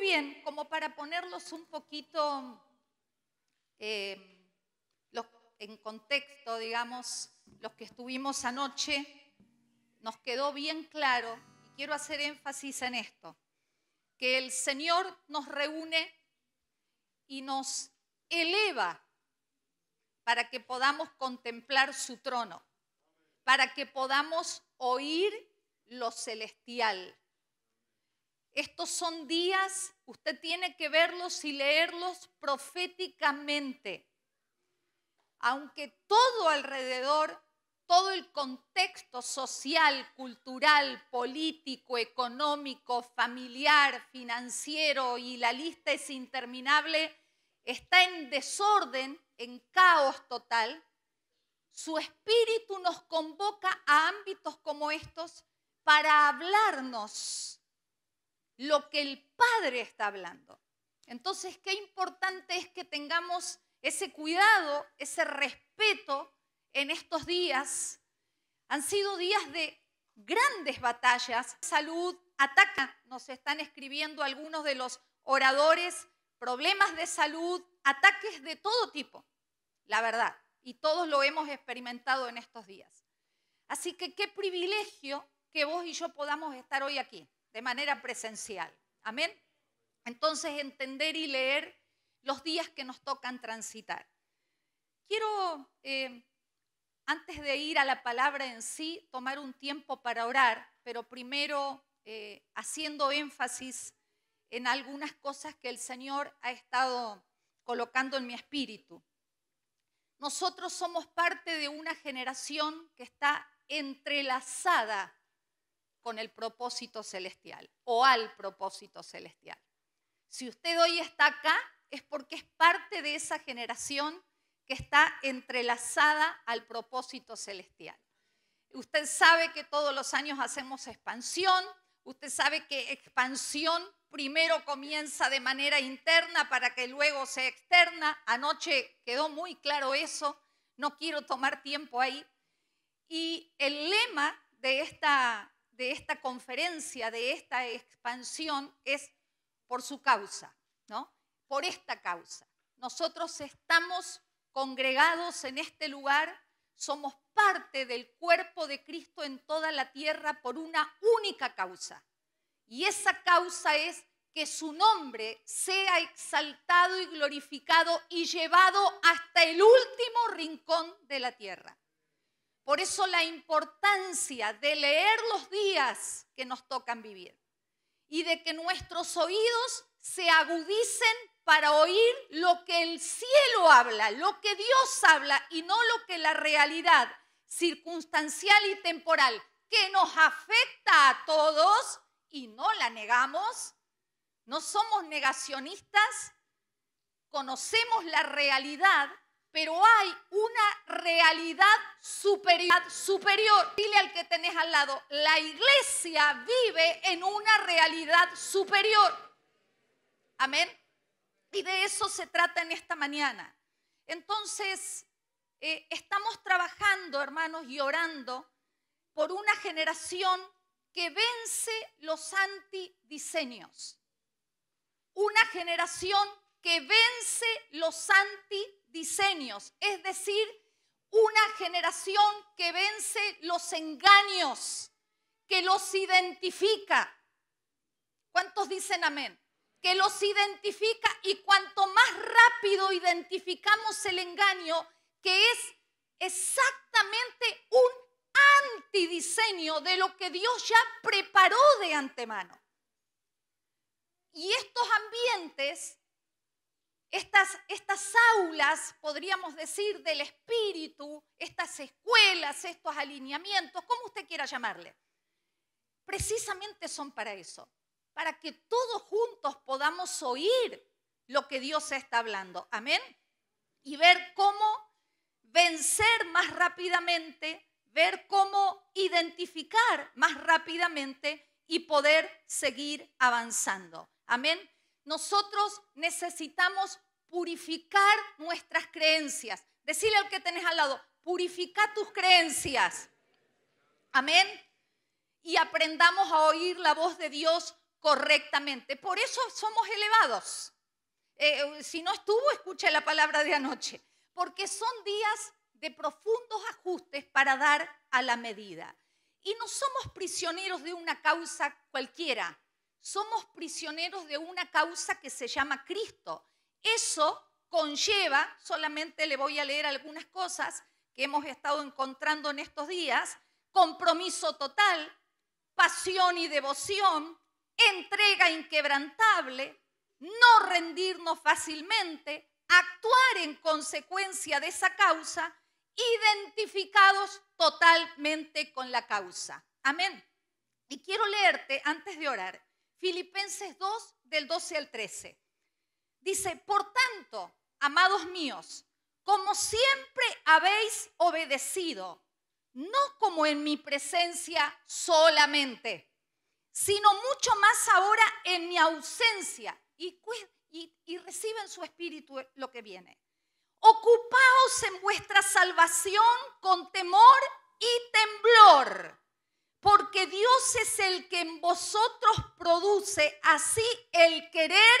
bien como para ponerlos un poquito eh, en contexto, digamos, los que estuvimos anoche, nos quedó bien claro, y quiero hacer énfasis en esto, que el Señor nos reúne y nos eleva para que podamos contemplar su trono, para que podamos oír lo celestial, estos son días, usted tiene que verlos y leerlos proféticamente. Aunque todo alrededor, todo el contexto social, cultural, político, económico, familiar, financiero y la lista es interminable, está en desorden, en caos total, su espíritu nos convoca a ámbitos como estos para hablarnos lo que el Padre está hablando. Entonces, qué importante es que tengamos ese cuidado, ese respeto en estos días. Han sido días de grandes batallas. Salud ataca, nos están escribiendo algunos de los oradores, problemas de salud, ataques de todo tipo, la verdad. Y todos lo hemos experimentado en estos días. Así que qué privilegio que vos y yo podamos estar hoy aquí de manera presencial. Amén. Entonces, entender y leer los días que nos tocan transitar. Quiero, eh, antes de ir a la palabra en sí, tomar un tiempo para orar, pero primero eh, haciendo énfasis en algunas cosas que el Señor ha estado colocando en mi espíritu. Nosotros somos parte de una generación que está entrelazada con el propósito celestial o al propósito celestial. Si usted hoy está acá es porque es parte de esa generación que está entrelazada al propósito celestial. Usted sabe que todos los años hacemos expansión, usted sabe que expansión primero comienza de manera interna para que luego sea externa. Anoche quedó muy claro eso, no quiero tomar tiempo ahí. Y el lema de esta de esta conferencia, de esta expansión, es por su causa, ¿no? Por esta causa. Nosotros estamos congregados en este lugar, somos parte del cuerpo de Cristo en toda la tierra por una única causa. Y esa causa es que su nombre sea exaltado y glorificado y llevado hasta el último rincón de la tierra. Por eso la importancia de leer los días que nos tocan vivir y de que nuestros oídos se agudicen para oír lo que el cielo habla, lo que Dios habla y no lo que la realidad circunstancial y temporal que nos afecta a todos y no la negamos, no somos negacionistas, conocemos la realidad pero hay una realidad superior, superior. Dile al que tenés al lado, la iglesia vive en una realidad superior. Amén. Y de eso se trata en esta mañana. Entonces, eh, estamos trabajando, hermanos, y orando por una generación que vence los antidiseños. Una generación que vence los antidiseños, es decir, una generación que vence los engaños, que los identifica. ¿Cuántos dicen amén? Que los identifica y cuanto más rápido identificamos el engaño, que es exactamente un antidiseño de lo que Dios ya preparó de antemano. Y estos ambientes estas, estas aulas, podríamos decir, del espíritu, estas escuelas, estos alineamientos, como usted quiera llamarle, precisamente son para eso, para que todos juntos podamos oír lo que Dios está hablando. Amén. Y ver cómo vencer más rápidamente, ver cómo identificar más rápidamente y poder seguir avanzando. Amén. Nosotros necesitamos purificar nuestras creencias. Decirle al que tenés al lado, purifica tus creencias. Amén. Y aprendamos a oír la voz de Dios correctamente. Por eso somos elevados. Eh, eh, si no estuvo, escucha la palabra de anoche. Porque son días de profundos ajustes para dar a la medida. Y no somos prisioneros de una causa cualquiera somos prisioneros de una causa que se llama Cristo. Eso conlleva, solamente le voy a leer algunas cosas que hemos estado encontrando en estos días, compromiso total, pasión y devoción, entrega inquebrantable, no rendirnos fácilmente, actuar en consecuencia de esa causa, identificados totalmente con la causa. Amén. Y quiero leerte antes de orar Filipenses 2, del 12 al 13. Dice, por tanto, amados míos, como siempre habéis obedecido, no como en mi presencia solamente, sino mucho más ahora en mi ausencia. Y, y, y reciben su espíritu lo que viene. Ocupaos en vuestra salvación con temor y temblor. Porque Dios es el que en vosotros produce así el querer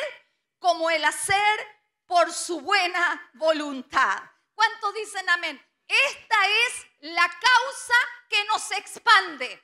como el hacer por su buena voluntad. ¿Cuántos dicen amén? Esta es la causa que nos expande.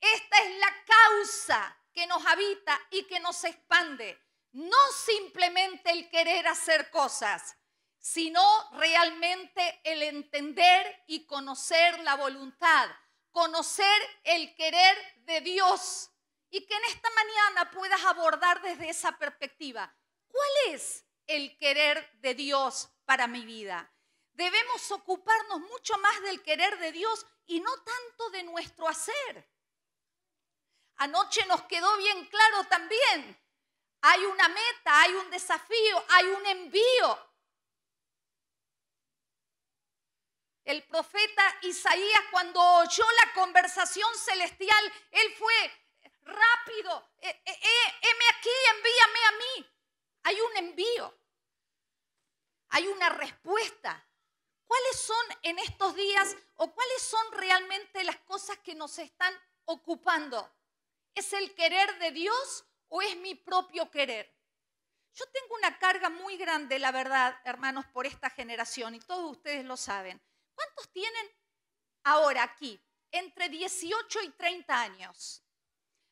Esta es la causa que nos habita y que nos expande. No simplemente el querer hacer cosas, sino realmente el entender y conocer la voluntad conocer el querer de Dios y que en esta mañana puedas abordar desde esa perspectiva. ¿Cuál es el querer de Dios para mi vida? Debemos ocuparnos mucho más del querer de Dios y no tanto de nuestro hacer. Anoche nos quedó bien claro también, hay una meta, hay un desafío, hay un envío, El profeta Isaías cuando oyó la conversación celestial, él fue rápido, eh, eh, eh, heme aquí, envíame a mí. Hay un envío, hay una respuesta. ¿Cuáles son en estos días o cuáles son realmente las cosas que nos están ocupando? ¿Es el querer de Dios o es mi propio querer? Yo tengo una carga muy grande, la verdad, hermanos, por esta generación y todos ustedes lo saben. ¿Cuántos tienen ahora aquí entre 18 y 30 años?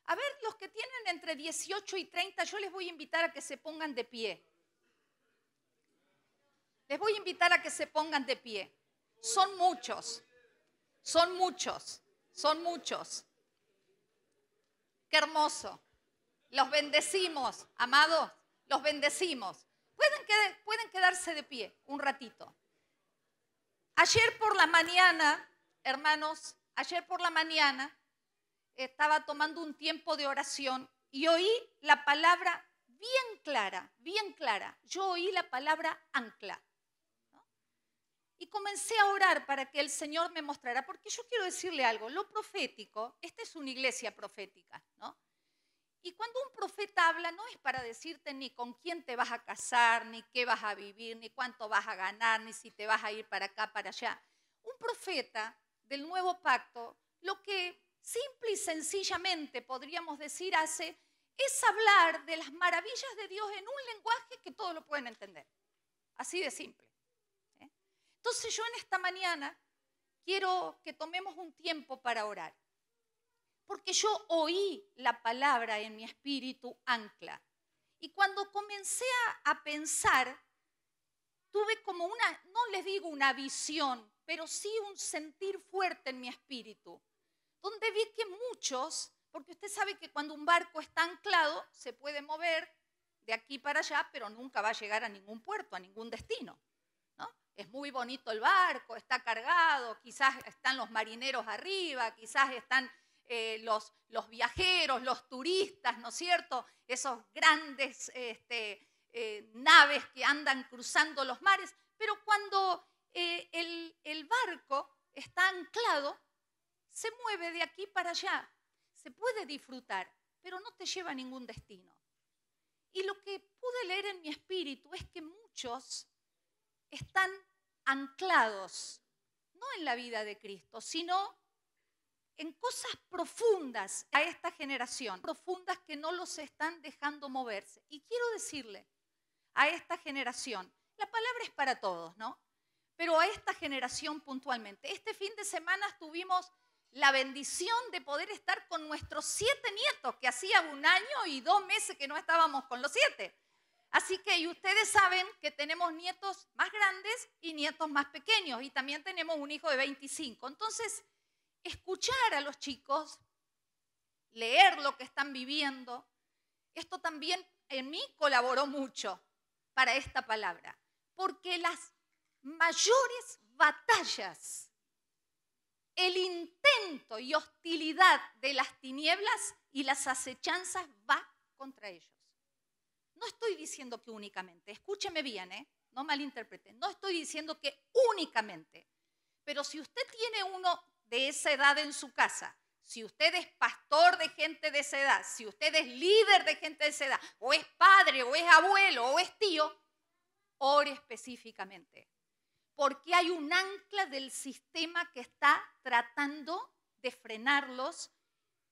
A ver, los que tienen entre 18 y 30, yo les voy a invitar a que se pongan de pie. Les voy a invitar a que se pongan de pie. Son muchos, son muchos, son muchos. Qué hermoso. Los bendecimos, amados, los bendecimos. Pueden, pueden quedarse de pie un ratito. Ayer por la mañana, hermanos, ayer por la mañana estaba tomando un tiempo de oración y oí la palabra bien clara, bien clara. Yo oí la palabra ancla. Y comencé a orar para que el Señor me mostrara, porque yo quiero decirle algo, lo profético, esta es una iglesia profética, ¿no? Y cuando un profeta habla, no es para decirte ni con quién te vas a casar, ni qué vas a vivir, ni cuánto vas a ganar, ni si te vas a ir para acá, para allá. Un profeta del nuevo pacto, lo que simple y sencillamente podríamos decir hace, es hablar de las maravillas de Dios en un lenguaje que todos lo pueden entender. Así de simple. ¿eh? Entonces yo en esta mañana quiero que tomemos un tiempo para orar porque yo oí la palabra en mi espíritu ancla. Y cuando comencé a pensar, tuve como una, no les digo una visión, pero sí un sentir fuerte en mi espíritu, donde vi que muchos, porque usted sabe que cuando un barco está anclado, se puede mover de aquí para allá, pero nunca va a llegar a ningún puerto, a ningún destino. ¿no? Es muy bonito el barco, está cargado, quizás están los marineros arriba, quizás están eh, los, viajeros, los turistas, ¿no es cierto? Esos grandes este, eh, naves que andan cruzando los mares, pero cuando eh, el, el barco está anclado, se mueve de aquí para allá, se puede disfrutar, pero no te lleva a ningún destino. Y lo que pude leer en mi espíritu es que muchos están anclados, no en la vida de Cristo, sino en cosas profundas a esta generación, profundas que no los están dejando moverse. Y quiero decirle a esta generación, la palabra es para todos, ¿no? Pero a esta generación puntualmente. Este fin de semana tuvimos la bendición de poder estar con nuestros siete nietos, que hacía un año y dos meses que no estábamos con los siete. Así que y ustedes saben que tenemos nietos más grandes y nietos más pequeños y también tenemos un hijo de 25. Entonces, escuchar a los chicos, leer lo que están viviendo. Esto también en mí colaboró mucho para esta palabra, porque las mayores batallas, el intento y hostilidad de las tinieblas y las acechanzas va contra ellos. No estoy diciendo que únicamente, escúcheme bien, ¿eh? no malinterpreten, no estoy diciendo que únicamente, pero si usted tiene uno de esa edad en su casa, si usted es pastor de gente de esa edad, si usted es líder de gente de esa edad, o es padre, o es abuelo, o es tío, ore específicamente. Porque hay un ancla del sistema que está tratando de frenarlos,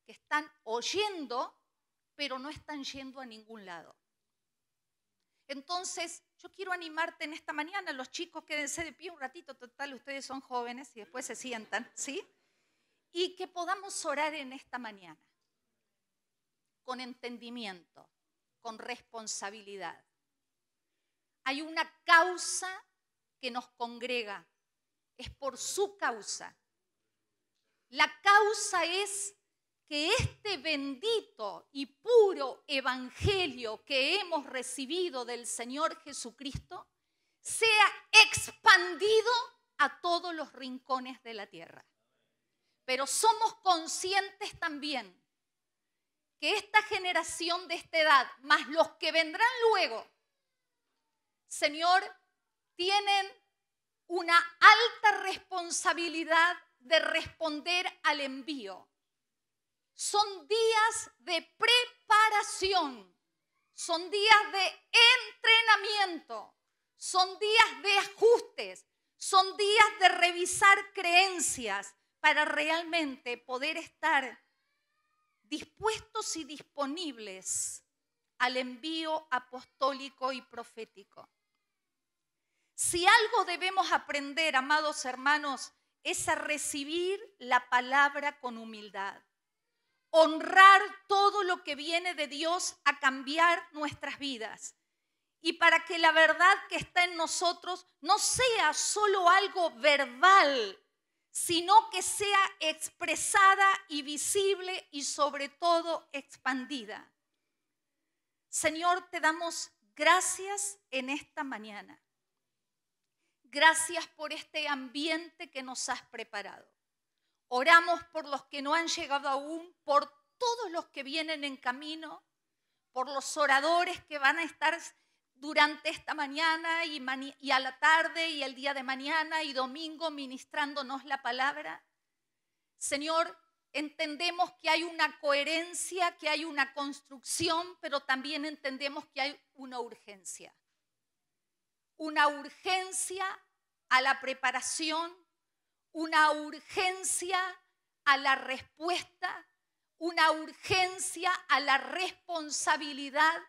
que están oyendo, pero no están yendo a ningún lado. Entonces, yo quiero animarte en esta mañana, los chicos quédense de pie un ratito, total, ustedes son jóvenes y después se sientan, ¿sí? Y que podamos orar en esta mañana, con entendimiento, con responsabilidad. Hay una causa que nos congrega, es por su causa. La causa es que este bendito y puro evangelio que hemos recibido del Señor Jesucristo sea expandido a todos los rincones de la tierra. Pero somos conscientes también que esta generación de esta edad, más los que vendrán luego, Señor, tienen una alta responsabilidad de responder al envío. Son días de preparación, son días de entrenamiento, son días de ajustes, son días de revisar creencias para realmente poder estar dispuestos y disponibles al envío apostólico y profético. Si algo debemos aprender, amados hermanos, es a recibir la palabra con humildad honrar todo lo que viene de Dios a cambiar nuestras vidas. Y para que la verdad que está en nosotros no sea solo algo verbal, sino que sea expresada y visible y sobre todo expandida. Señor, te damos gracias en esta mañana. Gracias por este ambiente que nos has preparado. Oramos por los que no han llegado aún, por todos los que vienen en camino, por los oradores que van a estar durante esta mañana y, y, a la tarde y el día de mañana y domingo ministrándonos la palabra. Señor, entendemos que hay una coherencia, que hay una construcción, pero también entendemos que hay una urgencia. Una urgencia a la preparación, una urgencia a la respuesta, una urgencia a la responsabilidad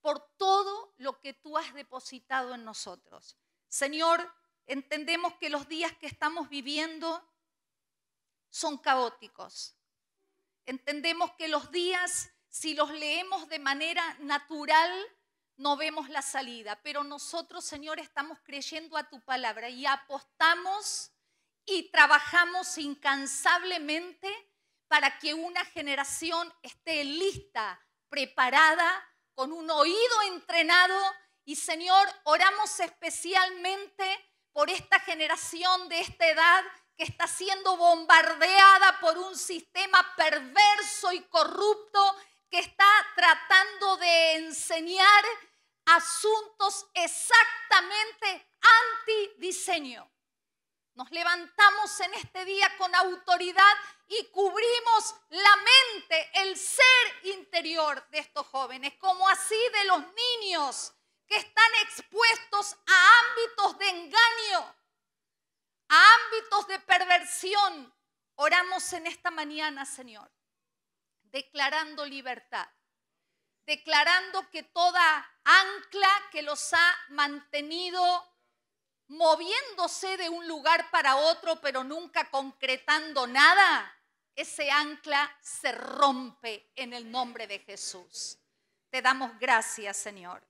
por todo lo que tú has depositado en nosotros. Señor, entendemos que los días que estamos viviendo son caóticos. Entendemos que los días, si los leemos de manera natural, no vemos la salida, pero nosotros, Señor, estamos creyendo a tu palabra y apostamos y trabajamos incansablemente para que una generación esté lista, preparada, con un oído entrenado. Y Señor, oramos especialmente por esta generación de esta edad que está siendo bombardeada por un sistema perverso y corrupto que está tratando de enseñar asuntos exactamente antidiseño. Nos levantamos en este día con autoridad y cubrimos la mente, el ser interior de estos jóvenes, como así de los niños que están expuestos a ámbitos de engaño, a ámbitos de perversión. Oramos en esta mañana, Señor, declarando libertad declarando que toda ancla que los ha mantenido moviéndose de un lugar para otro, pero nunca concretando nada, ese ancla se rompe en el nombre de Jesús. Te damos gracias, Señor.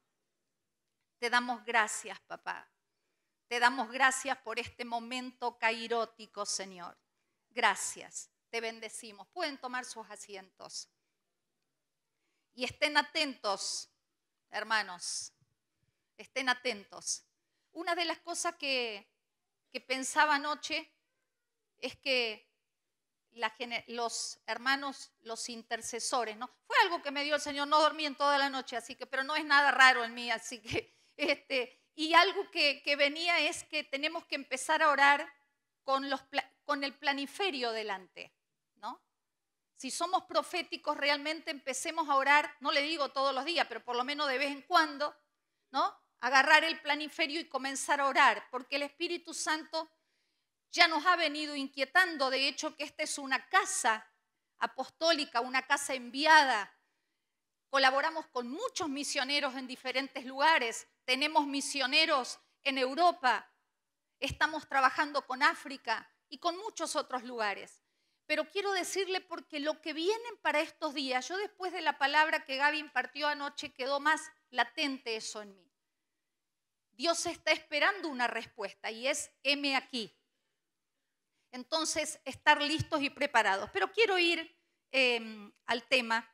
Te damos gracias, papá. Te damos gracias por este momento cairótico, Señor. Gracias. Te bendecimos. Pueden tomar sus asientos. Y estén atentos, hermanos, estén atentos. Una de las cosas que, pensaba anoche es que los hermanos, los intercesores, ¿no? Fue algo que me dio el Señor, no dormí en toda la noche, así que, pero no es nada raro en mí, así que, este, y algo que, venía es que tenemos que empezar a orar con, los, con el planiferio delante. Si somos proféticos, realmente empecemos a orar, no le digo todos los días, pero por lo menos de vez en cuando, ¿no? Agarrar el planiferio y comenzar a orar, porque el Espíritu Santo ya nos ha venido inquietando, de hecho que esta es una casa apostólica, una casa enviada. Colaboramos con muchos misioneros en diferentes lugares, tenemos misioneros en Europa, estamos trabajando con África y con muchos otros lugares pero quiero decirle porque lo que vienen para estos días, yo después de la palabra que Gaby impartió anoche quedó más latente eso en mí. Dios está esperando una respuesta y es M aquí. Entonces, estar listos y preparados. Pero quiero ir em, al tema.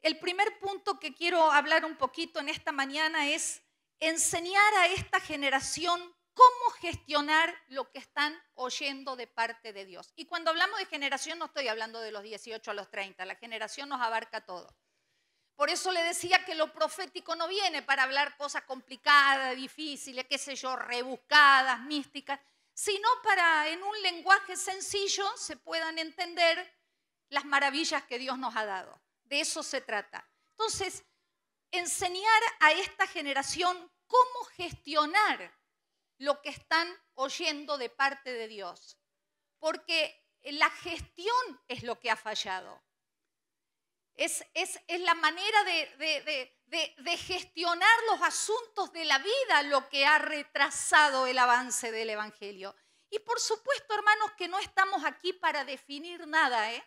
El primer punto que quiero hablar un poquito en esta mañana es enseñar a esta generación cómo gestionar lo que están oyendo de parte de Dios. Y cuando hablamos de generación, no estoy hablando de los 18 a los 30, la generación nos abarca todo. Por eso le decía que lo profético no viene para hablar cosas complicadas, difíciles, qué sé yo, rebuscadas, místicas, sino para en un lenguaje sencillo se puedan entender las maravillas que Dios nos ha dado. De eso se trata. Entonces, enseñar a esta generación cómo gestionar lo que están oyendo de parte de Dios. Porque la gestión es lo que ha fallado. Es, la manera de, gestionar los asuntos de la vida lo que ha retrasado el avance del Evangelio. Y por supuesto, hermanos, que no estamos aquí para definir nada, ¿eh?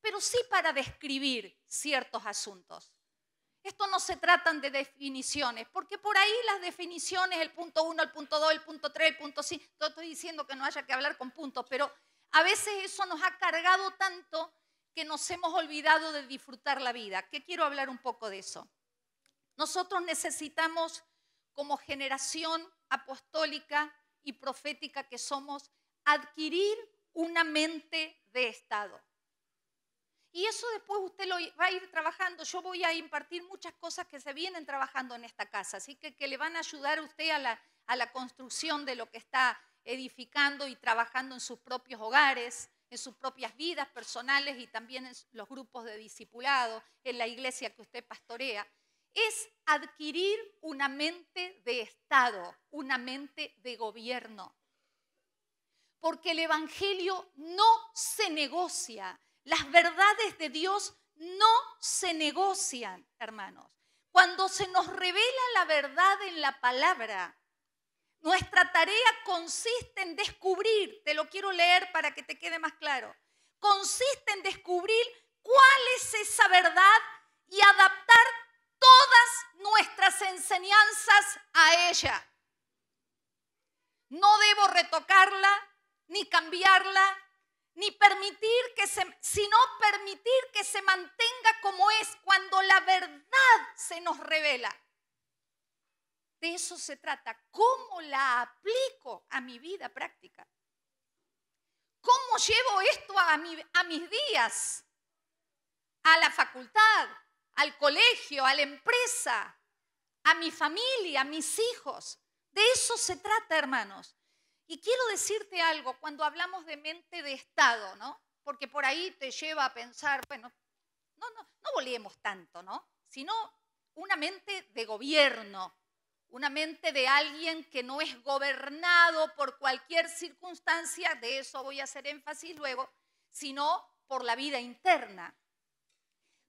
pero sí para describir ciertos asuntos. Esto no se trata de definiciones, porque por ahí las definiciones, el punto 1, el punto 2, el punto 3, el punto 5, yo estoy diciendo que no haya que hablar con puntos, pero a veces eso nos ha cargado tanto que nos hemos olvidado de disfrutar la vida. ¿Qué quiero hablar un poco de eso. Nosotros necesitamos como generación apostólica y profética que somos, adquirir una mente de Estado. Y eso después usted lo va a ir trabajando. Yo voy a impartir muchas cosas que se vienen trabajando en esta casa, así que, que le van a ayudar a usted a la, a la construcción de lo que está edificando y trabajando en sus propios hogares, en sus propias vidas personales y también en los grupos de discipulado, en la iglesia que usted pastorea, es adquirir una mente de Estado, una mente de gobierno. Porque el Evangelio no se negocia, las verdades de Dios no se negocian, hermanos. Cuando se nos revela la verdad en la palabra, nuestra tarea consiste en descubrir, te lo quiero leer para que te quede más claro, consiste en descubrir cuál es esa verdad y adaptar todas nuestras enseñanzas a ella. No debo retocarla, ni cambiarla, ni permitir que se, sino permitir que se mantenga como es cuando la verdad se nos revela. De eso se trata, cómo la aplico a mi vida práctica. ¿Cómo llevo esto a, mi, a mis días? A la facultad, al colegio, a la empresa, a mi familia, a mis hijos. De eso se trata, hermanos. Y quiero decirte algo cuando hablamos de mente de Estado, ¿no? Porque por ahí te lleva a pensar, bueno, no, no, tanto, ¿no? Sino una mente de gobierno, una mente de alguien que no es gobernado por cualquier circunstancia, de eso voy a hacer énfasis luego, sino por la vida interna.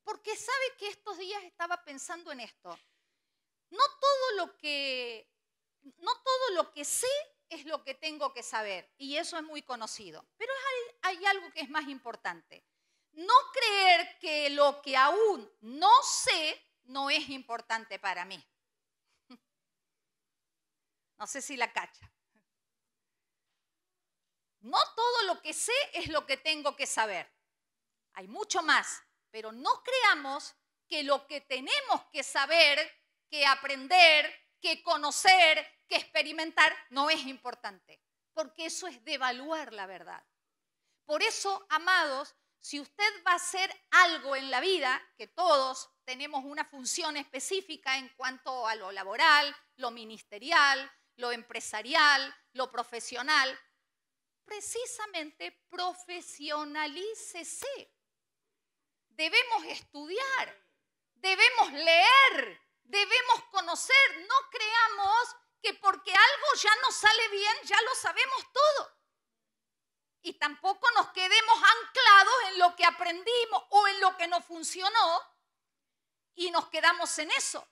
Porque sabe que estos días estaba pensando en esto. No todo lo que, no todo lo que sé es lo que tengo que saber y eso es muy conocido. Pero hay algo que es más importante. No creer que lo que aún no sé no es importante para mí. No sé si la cacha. No todo lo que sé es lo que tengo que saber. Hay mucho más, pero no creamos que lo que tenemos que saber, que aprender, que conocer, que experimentar no es importante, porque eso es devaluar la verdad. Por eso, amados, si usted va a hacer algo en la vida, que todos tenemos una función específica en cuanto a lo laboral, lo ministerial, lo empresarial, lo profesional, precisamente profesionalícese. Debemos estudiar, debemos leer, debemos conocer, no creamos que porque algo ya no sale bien, ya lo sabemos todo. Y tampoco nos quedemos anclados en lo que aprendimos o en lo que no funcionó y nos quedamos en eso,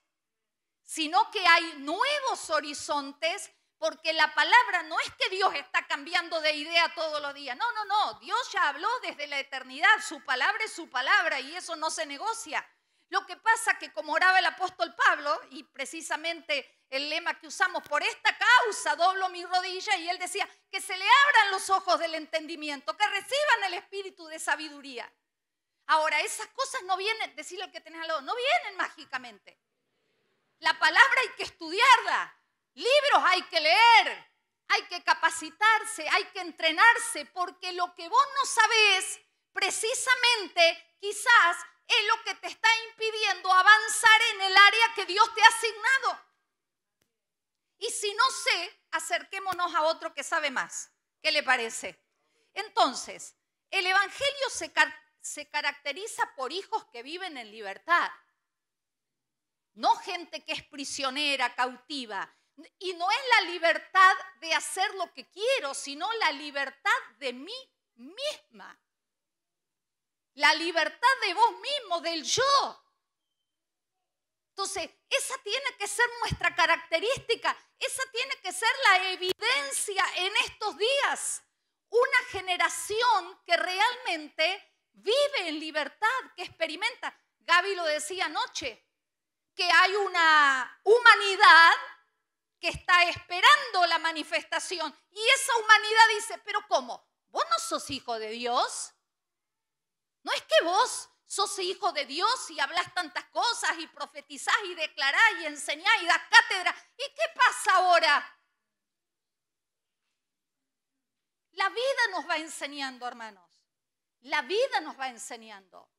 sino que hay nuevos horizontes porque la palabra no es que Dios está cambiando de idea todos los días. No, no, no. Dios ya habló desde la eternidad. Su palabra es su palabra y eso no se negocia. Lo que pasa que como oraba el apóstol Pablo, y precisamente el lema que usamos, por esta causa doblo mi rodilla, y él decía, que se le abran los ojos del entendimiento, que reciban el espíritu de sabiduría. Ahora, esas cosas no vienen, decirle al que tenés al lado, no vienen mágicamente. La palabra hay que estudiarla, libros hay que leer, hay que capacitarse, hay que entrenarse, porque lo que vos no sabés, precisamente quizás es lo que te está impidiendo avanzar en el área que Dios te ha asignado. Y si no sé, acerquémonos a otro que sabe más. ¿Qué le parece? Entonces, el Evangelio se, caracteriza por hijos que viven en libertad, no gente que es prisionera, cautiva. Y no es la libertad de hacer lo que quiero, sino la libertad de mí misma la libertad de vos mismo, del yo. Entonces, esa tiene que ser nuestra característica, esa tiene que ser la evidencia en estos días. Una generación que realmente vive en libertad, que experimenta. Gaby lo decía anoche, que hay una humanidad que está esperando la manifestación. Y esa humanidad dice, pero ¿cómo? ¿Vos no sos hijo de Dios? No es que vos sos hijo de Dios y hablas tantas cosas y profetizás y declarás y enseñás y das cátedra. ¿Y qué pasa ahora? La vida nos va enseñando, hermanos. La vida nos va enseñando.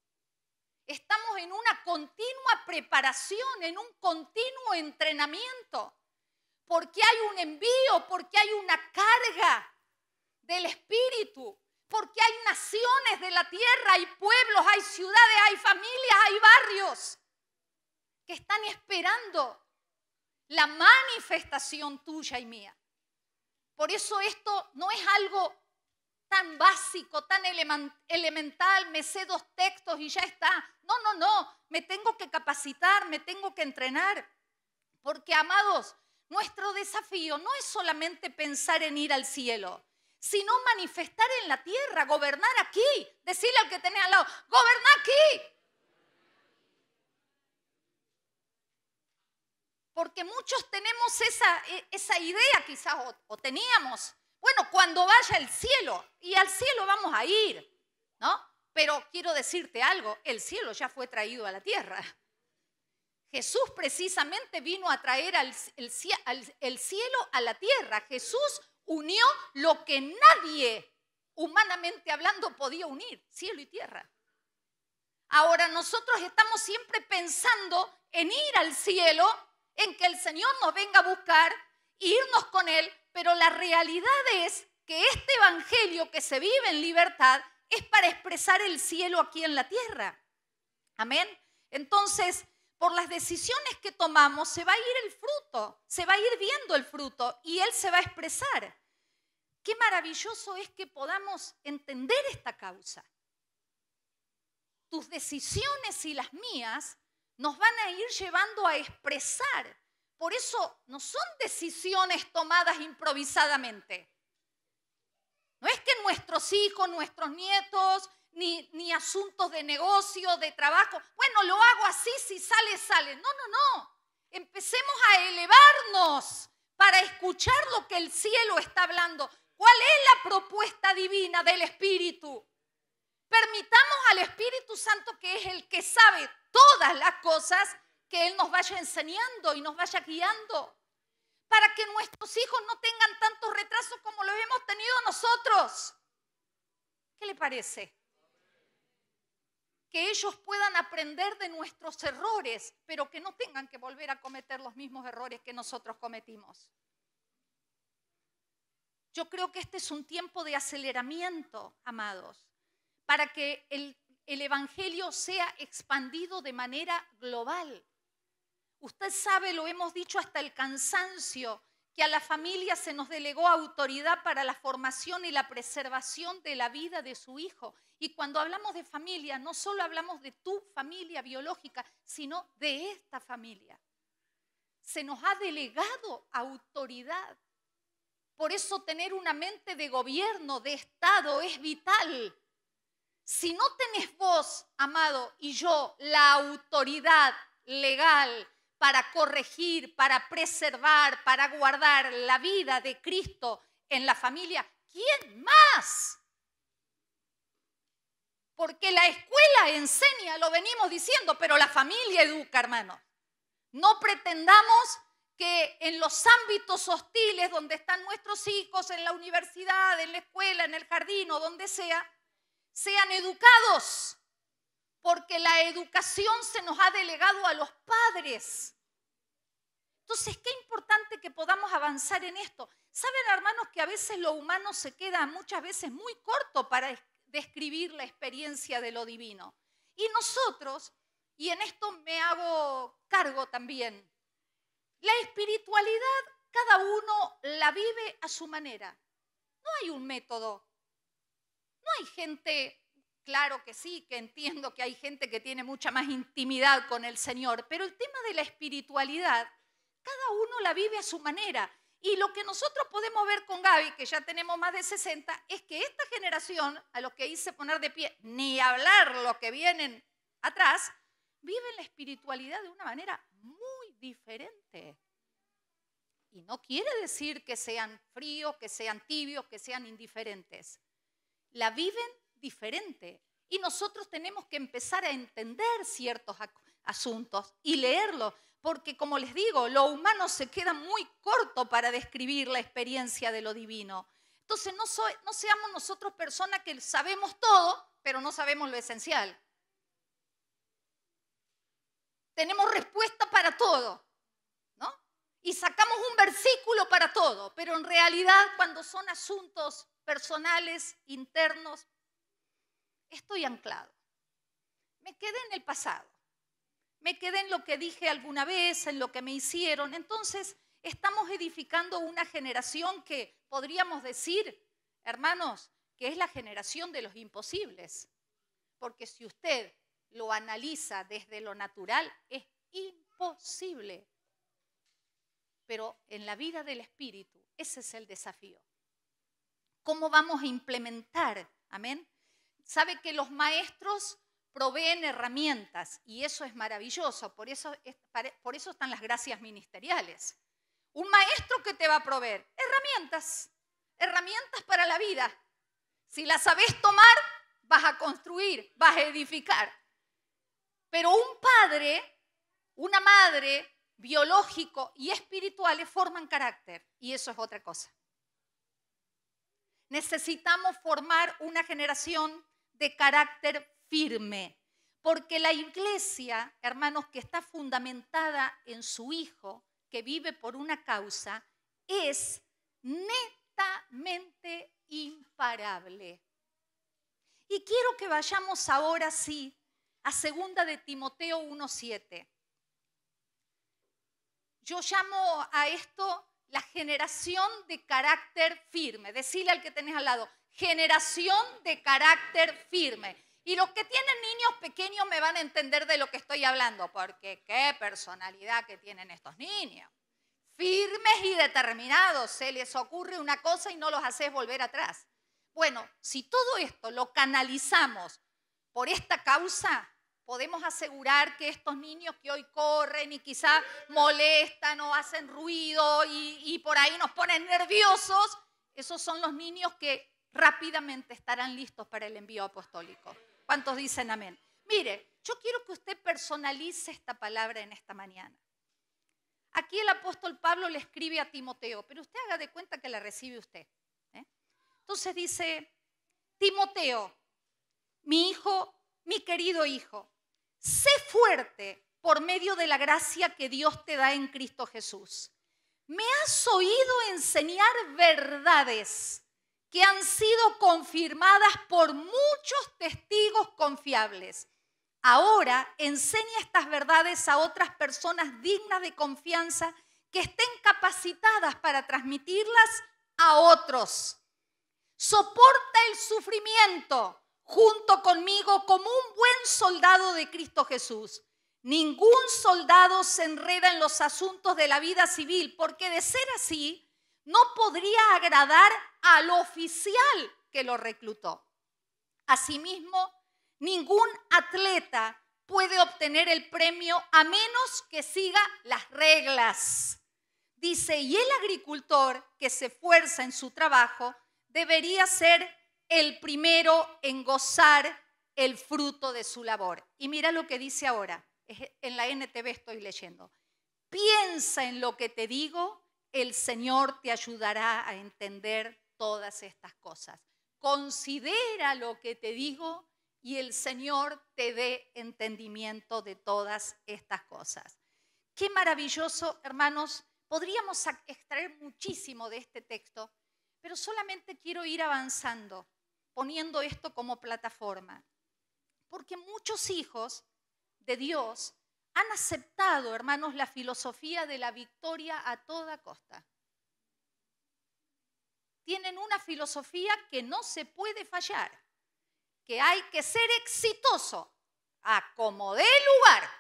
Estamos en una continua preparación, en un continuo entrenamiento, porque hay un envío, porque hay una carga del Espíritu. Porque hay naciones de la tierra, hay pueblos, hay ciudades, hay familias, hay barrios que están esperando la manifestación tuya y mía. Por eso esto no es algo tan básico, tan elemental, me sé dos textos y ya está. No, no, no, me tengo que capacitar, me tengo que entrenar. Porque, amados, nuestro desafío no es solamente pensar en ir al cielo sino manifestar en la tierra, gobernar aquí. Decirle al que tenés al lado, gobernar aquí. Porque muchos tenemos esa, e, idea quizás, o, teníamos, bueno, cuando vaya el cielo, y al cielo vamos a ir, ¿no? Pero quiero decirte algo, el cielo ya fue traído a la tierra. Jesús precisamente vino a traer al, el cielo a la tierra. Jesús unió lo que nadie, humanamente hablando, podía unir, cielo y tierra. Ahora nosotros estamos siempre pensando en ir al cielo, en que el Señor nos venga a buscar, irnos con Él, pero la realidad es que este Evangelio que se vive en libertad es para expresar el cielo aquí en la tierra. Amén. Entonces, por las decisiones que tomamos se va a ir el fruto, se va a ir viendo el fruto y Él se va a expresar. Qué maravilloso es que podamos entender esta causa. Tus decisiones y las mías nos van a ir llevando a expresar. Por eso no son decisiones tomadas improvisadamente. No es que nuestros hijos, nuestros nietos, ni, asuntos de negocio, de trabajo. Bueno, lo hago así, si sale, sale. No, no, no. Empecemos a elevarnos para escuchar lo que el cielo está hablando. ¿Cuál es la propuesta divina del Espíritu? Permitamos al Espíritu Santo, que es el que sabe todas las cosas, que Él nos vaya enseñando y nos vaya guiando, para que nuestros hijos no tengan tantos retrasos como los hemos tenido nosotros. ¿Qué le parece? que ellos puedan aprender de nuestros errores, pero que no tengan que volver a cometer los mismos errores que nosotros cometimos. Yo creo que este es un tiempo de aceleramiento, amados, para que el, Evangelio sea expandido de manera global. Usted sabe, lo hemos dicho hasta el cansancio, que a la familia se nos delegó autoridad para la formación y la preservación de la vida de su hijo. Y cuando hablamos de familia, no solo hablamos de tu familia biológica, sino de esta familia. Se nos ha delegado autoridad. Por eso tener una mente de gobierno, de Estado, es vital. Si no tenés vos, amado, y yo, la autoridad legal, para corregir, para preservar, para guardar la vida de Cristo en la familia, ¿quién más? Porque la escuela enseña, lo venimos diciendo, pero la familia educa, hermano. No pretendamos que en los ámbitos hostiles donde están nuestros hijos, en la universidad, en la escuela, en el jardín o donde sea, sean educados porque la educación se nos ha delegado a los padres. Entonces, qué importante que podamos avanzar en esto. Saben, hermanos, que a veces lo humano se queda muchas veces muy corto para describir la experiencia de lo divino. Y nosotros, y en esto me hago cargo también, la espiritualidad cada uno la vive a su manera. No hay un método. No hay gente Claro que sí, que entiendo que hay gente que tiene mucha más intimidad con el Señor, pero el tema de la espiritualidad, cada uno la vive a su manera. Y lo que nosotros podemos ver con Gaby, que ya tenemos más de 60, es que esta generación, a los que hice poner de pie, ni hablar los que vienen atrás, viven la espiritualidad de una manera muy diferente. Y no quiere decir que sean fríos, que sean tibios, que sean indiferentes. La viven diferente. Y nosotros tenemos que empezar a entender ciertos asuntos y leerlos, porque como les digo, lo humano se queda muy corto para describir la experiencia de lo divino. Entonces no, no seamos nosotros personas que sabemos todo, pero no sabemos lo esencial. Tenemos respuesta para todo, ¿no? Y sacamos un versículo para todo, pero en realidad cuando son asuntos personales, internos, estoy anclado. Me quedé en el pasado. Me quedé en lo que dije alguna vez, en lo que me hicieron. Entonces, estamos edificando una generación que podríamos decir, hermanos, que es la generación de los imposibles. Porque si usted lo analiza desde lo natural, es imposible. Pero en la vida del Espíritu, ese es el desafío. ¿Cómo vamos a implementar, amén, sabe que los maestros proveen herramientas y eso es maravilloso, por eso, por eso están las gracias ministeriales. Un maestro que te va a proveer herramientas, herramientas para la vida. Si las sabes tomar, vas a construir, vas a edificar. Pero un padre, una madre, biológico y espirituales forman carácter y eso es otra cosa. Necesitamos formar una generación de carácter firme. Porque la iglesia, hermanos, que está fundamentada en su Hijo, que vive por una causa, es netamente imparable. Y quiero que vayamos ahora sí a segunda de Timoteo 1.7. Yo llamo a esto la generación de carácter firme. Decile al que tenés al lado, generación de carácter firme. Y los que tienen niños pequeños me van a entender de lo que estoy hablando, porque qué personalidad que tienen estos niños. Firmes y determinados, se les ocurre una cosa y no los haces volver atrás. Bueno, si todo esto lo canalizamos por esta causa, podemos asegurar que estos niños que hoy corren y quizá molestan o hacen ruido y, y por ahí nos ponen nerviosos, esos son los niños que rápidamente estarán listos para el envío apostólico. ¿Cuántos dicen amén? Mire, yo quiero que usted personalice esta palabra en esta mañana. Aquí el apóstol Pablo le escribe a Timoteo, pero usted haga de cuenta que la recibe usted. ¿eh? Entonces dice, Timoteo, mi hijo, mi querido hijo, sé fuerte por medio de la gracia que Dios te da en Cristo Jesús. Me has oído enseñar verdades que han sido confirmadas por muchos testigos confiables. Ahora enseña estas verdades a otras personas dignas de confianza que estén capacitadas para transmitirlas a otros. Soporta el sufrimiento junto conmigo como un buen soldado de Cristo Jesús. Ningún soldado se enreda en los asuntos de la vida civil, porque de ser así, no podría agradar al oficial que lo reclutó. Asimismo, ningún atleta puede obtener el premio a menos que siga las reglas. Dice, y el agricultor que se esfuerza en su trabajo debería ser el primero en gozar el fruto de su labor. Y mira lo que dice ahora, en la NTV estoy leyendo. Piensa en lo que te digo el Señor te ayudará a entender todas estas cosas. Considera lo que te digo y el Señor te dé entendimiento de todas estas cosas. Qué maravilloso, hermanos. Podríamos extraer muchísimo de este texto, pero solamente quiero ir avanzando, poniendo esto como plataforma. Porque muchos hijos de Dios han aceptado, hermanos, la filosofía de la victoria a toda costa. Tienen una filosofía que no se puede fallar, que hay que ser exitoso a como lugar.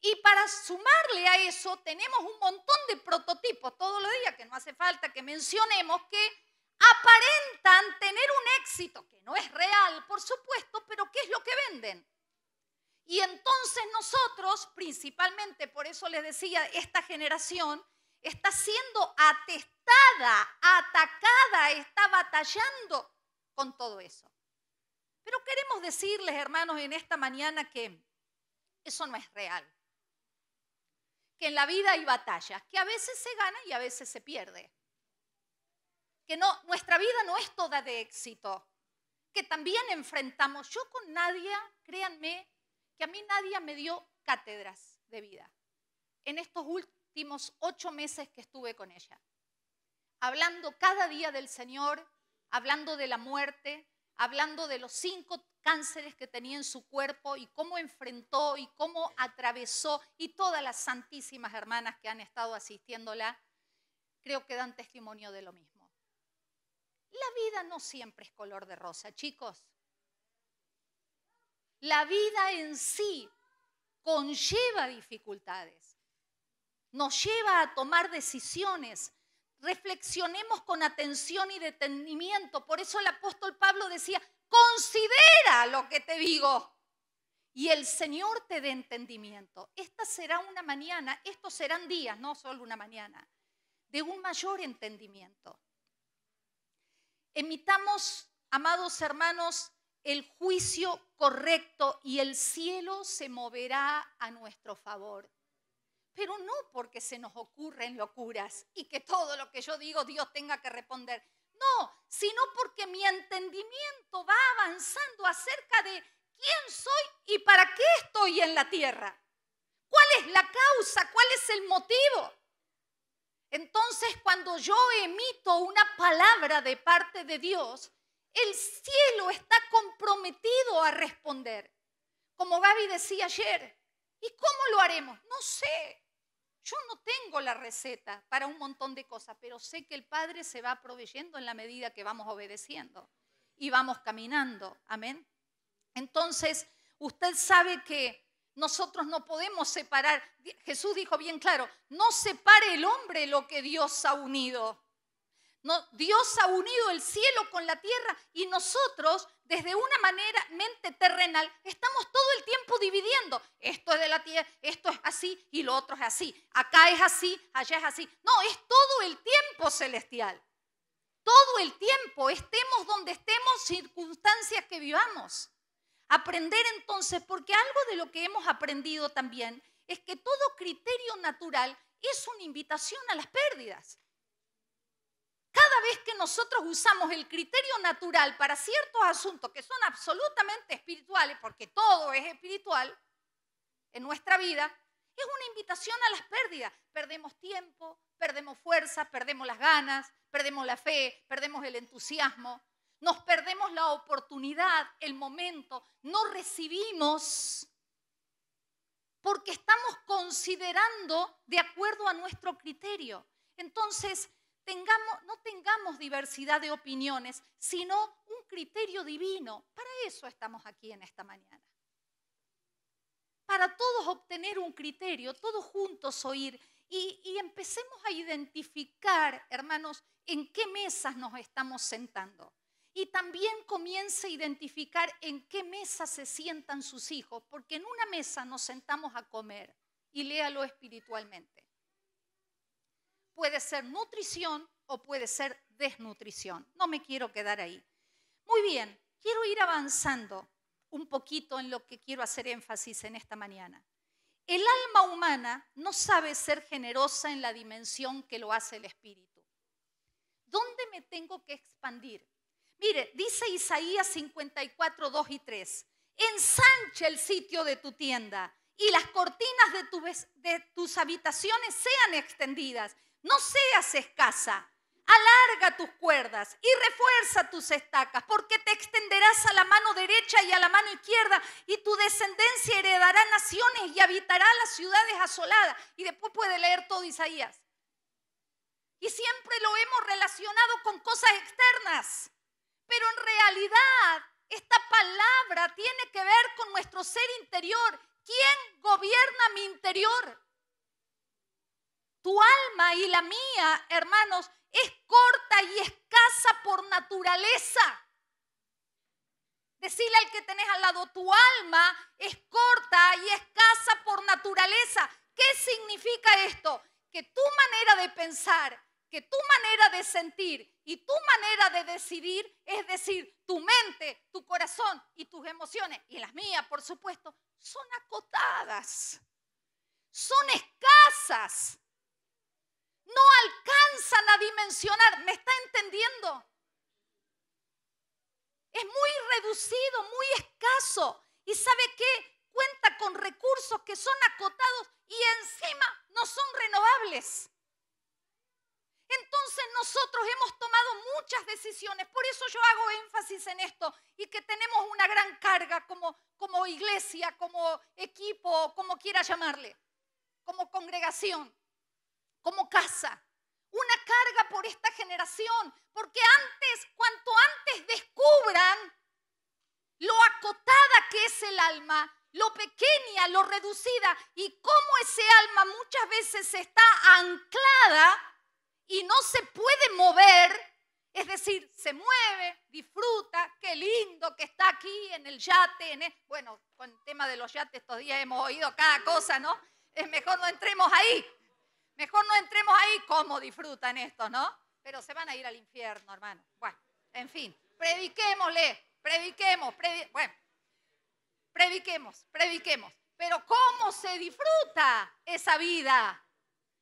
Y para sumarle a eso, tenemos un montón de prototipos todos los días, que no hace falta que mencionemos, que aparentan tener un éxito que no es real, por supuesto, pero ¿qué es lo que venden? Y entonces nosotros, principalmente, por eso les decía, esta generación está siendo atestada, atacada, está batallando con todo eso. Pero queremos decirles, hermanos, en esta mañana que eso no es real. Que en la vida hay batallas, que a veces se gana y a veces se pierde. Que no, nuestra vida no es toda de éxito. Que también enfrentamos, yo con nadie, créanme, que a mí nadie me dio cátedras de vida en estos últimos ocho meses que estuve con ella. Hablando cada día del Señor, hablando de la muerte, hablando de los cinco cánceres que tenía en su cuerpo y cómo enfrentó y cómo atravesó y todas las santísimas hermanas que han estado asistiéndola, creo que dan testimonio de lo mismo. La vida no siempre es color de rosa, chicos. La vida en sí conlleva dificultades, nos lleva a tomar decisiones. Reflexionemos con atención y detenimiento. Por eso el apóstol Pablo decía, considera lo que te digo y el Señor te dé entendimiento. Esta será una mañana, estos serán días, no solo una mañana, de un mayor entendimiento. Emitamos, amados hermanos, el juicio correcto y el cielo se moverá a nuestro favor. Pero no porque se nos ocurren locuras y que todo lo que yo digo Dios tenga que responder. No, sino porque mi entendimiento va avanzando acerca de quién soy y para qué estoy en la tierra. ¿Cuál es la causa? ¿Cuál es el motivo? Entonces, cuando yo emito una palabra de parte de Dios, el cielo está comprometido a responder. Como Gaby decía ayer, ¿y cómo lo haremos? No sé. Yo no tengo la receta para un montón de cosas, pero sé que el Padre se va proveyendo en la medida que vamos obedeciendo y vamos caminando. Amén. Entonces, usted sabe que nosotros no podemos separar. Jesús dijo bien claro, no separe el hombre lo que Dios ha unido. Dios ha unido el cielo con la tierra y nosotros, desde una manera mente terrenal, estamos todo el tiempo dividiendo. Esto es de la tierra, esto es así y lo otro es así. Acá es así, allá es así. No, es todo el tiempo celestial. Todo el tiempo, estemos donde estemos, circunstancias que vivamos. Aprender entonces, porque algo de lo que hemos aprendido también es que todo criterio natural es una invitación a las pérdidas. Cada vez que nosotros usamos el criterio natural para ciertos asuntos que son absolutamente espirituales, porque todo es espiritual en nuestra vida, es una invitación a las pérdidas. Perdemos tiempo, perdemos fuerza, perdemos las ganas, perdemos la fe, perdemos el entusiasmo, nos perdemos la oportunidad, el momento, no recibimos porque estamos considerando de acuerdo a nuestro criterio. Entonces, no tengamos diversidad de opiniones, sino un criterio divino. Para eso estamos aquí en esta mañana. Para todos obtener un criterio, todos juntos oír y empecemos a identificar, hermanos, en qué mesas nos estamos sentando. Y también comience a identificar en qué mesa se sientan sus hijos, porque en una mesa nos sentamos a comer y léalo espiritualmente puede ser nutrición o puede ser desnutrición. No me quiero quedar ahí. Muy bien, quiero ir avanzando un poquito en lo que quiero hacer énfasis en esta mañana. El alma humana no sabe ser generosa en la dimensión que lo hace el espíritu. ¿Dónde me tengo que expandir? Mire, dice Isaías 54, 2 y 3, ensanche el sitio de tu tienda y las cortinas de, de tus habitaciones sean extendidas no seas escasa. Alarga tus cuerdas y refuerza tus estacas, porque te extenderás a la mano derecha y a la mano izquierda, y tu descendencia heredará naciones y habitará las ciudades asoladas. Y después puede leer todo Isaías. Y siempre lo hemos relacionado con cosas externas, pero en realidad esta palabra tiene que ver con nuestro ser interior. ¿Quién gobierna mi interior? Tu alma y la mía, hermanos, es corta y escasa por naturaleza. Decirle al que tenés al lado, tu alma es corta y escasa por naturaleza. ¿Qué significa esto? Que tu manera de pensar, que tu manera de sentir y tu manera de decidir, es decir, tu mente, tu corazón y tus emociones, y las mías, por supuesto, son acotadas, son escasas no alcanzan a dimensionar. ¿Me está entendiendo? Es muy reducido, muy escaso. ¿Y sabe qué? Cuenta con recursos que son acotados y encima no son renovables. Entonces nosotros hemos tomado muchas decisiones, por eso yo hago énfasis en esto y que tenemos una gran carga como, como iglesia, como equipo, como quiera llamarle, como congregación como casa. Una carga por esta generación, porque antes, cuanto antes descubran lo acotada que es el alma, lo pequeña, lo reducida y cómo ese alma muchas veces está anclada y no se puede mover, es decir, se mueve, disfruta, qué lindo que está aquí en el yate, e, bueno, con el tema de los yates estos días hemos oído cada cosa, ¿no? Es mejor no entremos ahí, Mejor no entremos ahí cómo disfrutan esto, ¿no? Pero se van a ir al infierno, hermano. Bueno, en fin, prediquémosle, prediquemos, prediquemos, prediquemos. Pero cómo se disfruta esa vida.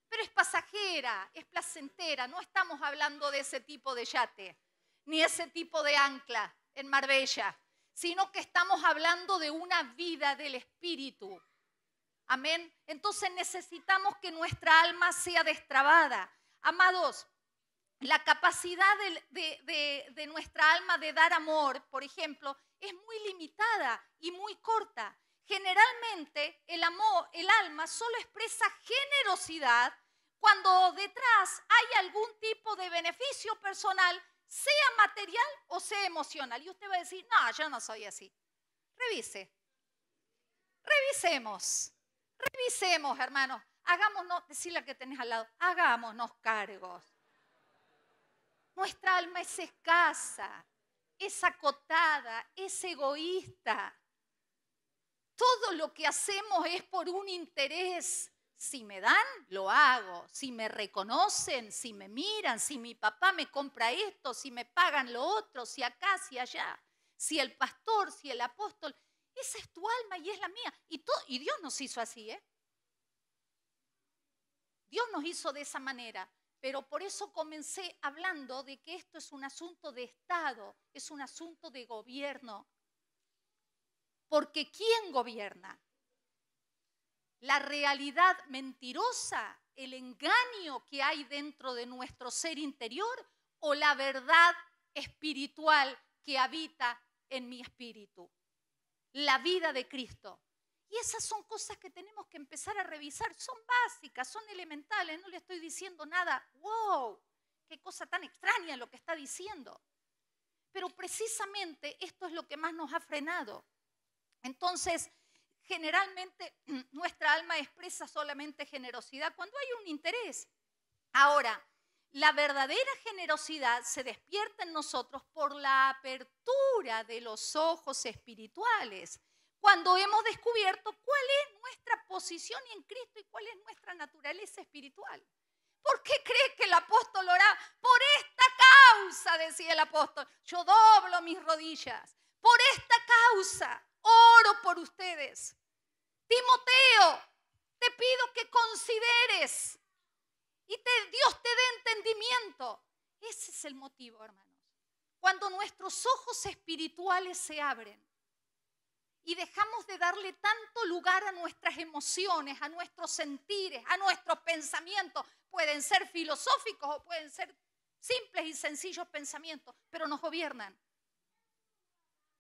Pero es pasajera, es placentera. No estamos hablando de ese tipo de yate, ni ese tipo de ancla en Marbella, sino que estamos hablando de una vida del espíritu Amén. Entonces necesitamos que nuestra alma sea destrabada. Amados, la capacidad de, nuestra alma de dar amor, por ejemplo, es muy limitada y muy corta. Generalmente el amor, el alma solo expresa generosidad cuando detrás hay algún tipo de beneficio personal, sea material o sea emocional. Y usted va a decir, no, yo no soy así. Revise. Revisemos. Revisemos, hermanos. Hagámonos, decirle la que tenés al lado, hagámonos cargos. Nuestra alma es escasa, es acotada, es egoísta. Todo lo que hacemos es por un interés. Si me dan, lo hago. Si me reconocen, si me miran, si mi papá me compra esto, si me pagan lo otro, si acá, si allá, si el pastor, si el apóstol. Esa es tu alma y es la mía. Y, y Dios nos hizo así, ¿eh? Dios nos hizo de esa manera. Pero por eso comencé hablando de que esto es un asunto de Estado, es un asunto de gobierno. Porque ¿quién gobierna? La realidad mentirosa, el engaño que hay dentro de nuestro ser interior o la verdad espiritual que habita en mi espíritu la vida de Cristo. Y esas son cosas que tenemos que empezar a revisar. Son básicas, son elementales. No le estoy diciendo nada. ¡Wow! ¡Qué cosa tan extraña lo que está diciendo! Pero precisamente esto es lo que más nos ha frenado. Entonces, generalmente nuestra alma expresa solamente generosidad cuando hay un interés. Ahora, la verdadera generosidad se despierta en nosotros por la apertura de los ojos espirituales, cuando hemos descubierto cuál es nuestra posición en Cristo y cuál es nuestra naturaleza espiritual. ¿Por qué cree que el apóstol oraba? Por esta causa, decía el apóstol, yo doblo mis rodillas. Por esta causa oro por ustedes. Timoteo, te pido que consideres y Dios te dé entendimiento. Ese es el motivo, hermanos. Cuando nuestros ojos espirituales se abren y dejamos de darle tanto lugar a nuestras emociones, a nuestros sentires, a nuestros pensamientos, pueden ser filosóficos o pueden ser simples y sencillos pensamientos, pero nos gobiernan.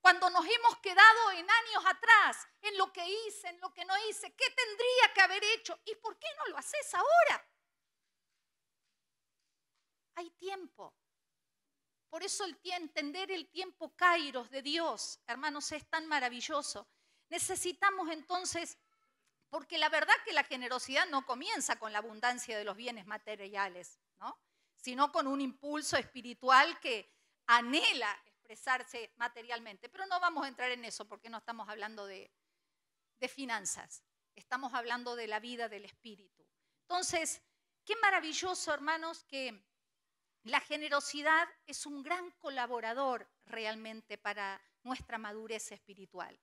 Cuando nos hemos quedado en años atrás, en lo que hice, en lo que no hice, ¿qué tendría que haber hecho? ¿Y por qué no lo haces ahora? hay tiempo. Por eso el entender el tiempo kairos de Dios, hermanos, es tan maravilloso. Necesitamos entonces, porque la verdad que la generosidad no comienza con la abundancia de los bienes materiales, ¿no? sino con un impulso espiritual que anhela expresarse materialmente. Pero no vamos a entrar en eso porque no estamos hablando de, de finanzas, estamos hablando de la vida del espíritu. Entonces, qué maravilloso, hermanos, que la generosidad es un gran colaborador realmente para nuestra madurez espiritual,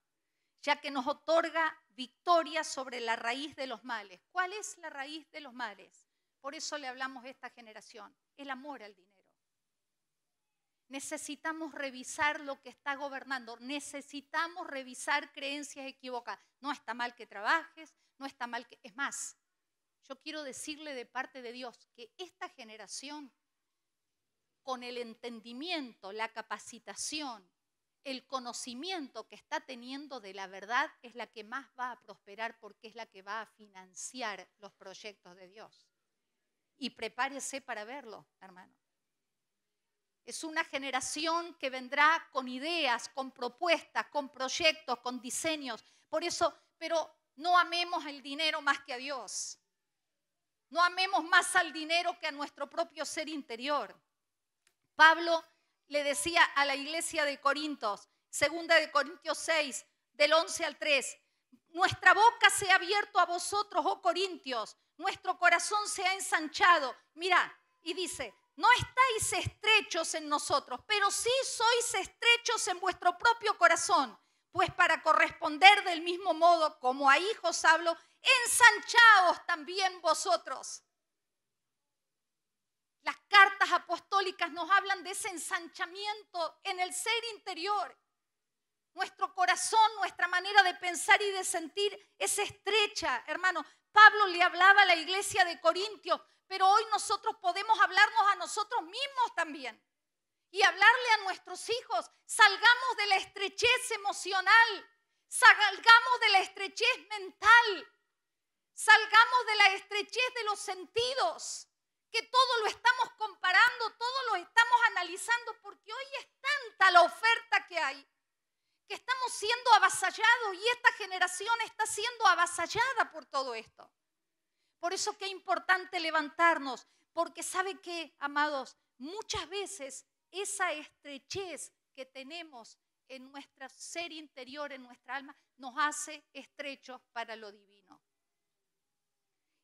ya que nos otorga victoria sobre la raíz de los males. ¿Cuál es la raíz de los males? Por eso le hablamos a esta generación, el amor al dinero. Necesitamos revisar lo que está gobernando, necesitamos revisar creencias equivocadas. No está mal que trabajes, no está mal que... Es más, yo quiero decirle de parte de Dios que esta generación con el entendimiento, la capacitación, el conocimiento que está teniendo de la verdad es la que más va a prosperar porque es la que va a financiar los proyectos de Dios. Y prepárese para verlo, hermano. Es una generación que vendrá con ideas, con propuestas, con proyectos, con diseños. Por eso, pero no amemos el dinero más que a Dios. No amemos más al dinero que a nuestro propio ser interior. Pablo le decía a la iglesia de Corintios, segunda de Corintios 6, del 11 al 3, nuestra boca se ha abierto a vosotros, oh Corintios, nuestro corazón se ha ensanchado. Mira y dice, no estáis estrechos en nosotros, pero sí sois estrechos en vuestro propio corazón, pues para corresponder del mismo modo como a hijos hablo, ensanchaos también vosotros. Las cartas apostólicas nos hablan de ese ensanchamiento en el ser interior. Nuestro corazón, nuestra manera de pensar y de sentir es estrecha, hermano. Pablo le hablaba a la iglesia de Corintios, pero hoy nosotros podemos hablarnos a nosotros mismos también y hablarle a nuestros hijos. Salgamos de la estrechez emocional, salgamos de la estrechez mental, salgamos de la estrechez de los sentidos que todo lo estamos comparando, todo lo estamos analizando, porque hoy es tanta la oferta que hay, que estamos siendo avasallados y esta generación está siendo avasallada por todo esto. Por eso que es importante levantarnos, porque sabe que, amados, muchas veces esa estrechez que tenemos en nuestro ser interior, en nuestra alma, nos hace estrechos para lo divino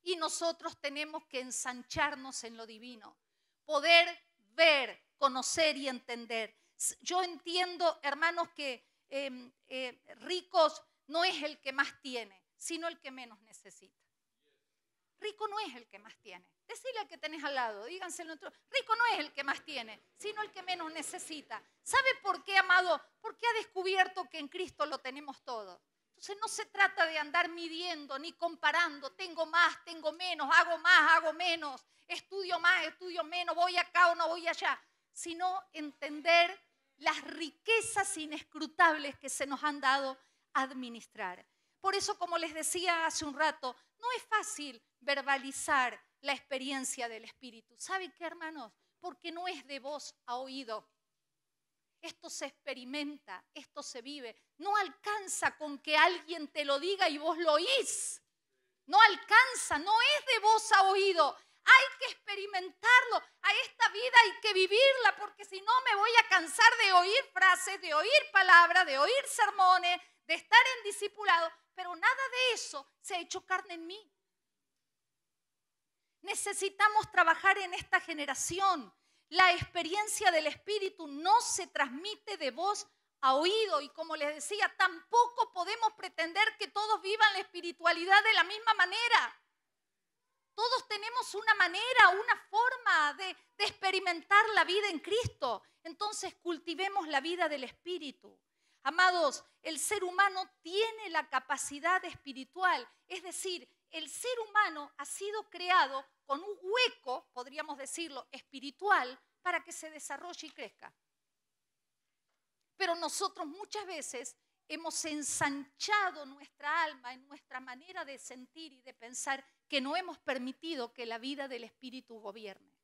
y nosotros tenemos que ensancharnos en lo divino, poder ver, conocer y entender. Yo entiendo, hermanos, que em, eh, ricos no es el que más tiene, sino el que menos necesita. Rico no es el que más tiene. Decirle al que tenés al lado, díganselo otro. Rico no es el que más tiene, sino el que menos necesita. ¿Sabe por qué, amado? Porque ha descubierto que en Cristo lo tenemos todo. Entonces no se trata de andar midiendo ni comparando, tengo más, tengo menos, hago más, hago menos, estudio más, estudio menos, voy acá o no voy allá, sino entender las riquezas inescrutables que se nos han dado administrar. Por eso, como les decía hace un rato, no es fácil verbalizar la experiencia del Espíritu. ¿Sabe qué, hermanos? Porque no es de voz a oído, esto se experimenta, esto se vive. No alcanza con que alguien te lo diga y vos lo oís. No alcanza, no es de vos a oído. Hay que experimentarlo. A esta vida hay que vivirla porque si no me voy a cansar de oír frases, de oír palabras, de oír sermones, de estar en discipulado. Pero nada de eso se ha hecho carne en mí. Necesitamos trabajar en esta generación la experiencia del Espíritu no se transmite de voz a oído y como les decía, tampoco podemos pretender que todos vivan la espiritualidad de la misma manera. Todos tenemos una manera, una forma de, de experimentar la vida en Cristo. Entonces cultivemos la vida del Espíritu. Amados, el ser humano tiene la capacidad espiritual, es decir, el ser humano ha sido creado con un hueco, podríamos decirlo, espiritual, para que se desarrolle y crezca. Pero nosotros muchas veces hemos ensanchado nuestra alma en nuestra manera de sentir y de pensar que no hemos permitido que la vida del espíritu gobierne.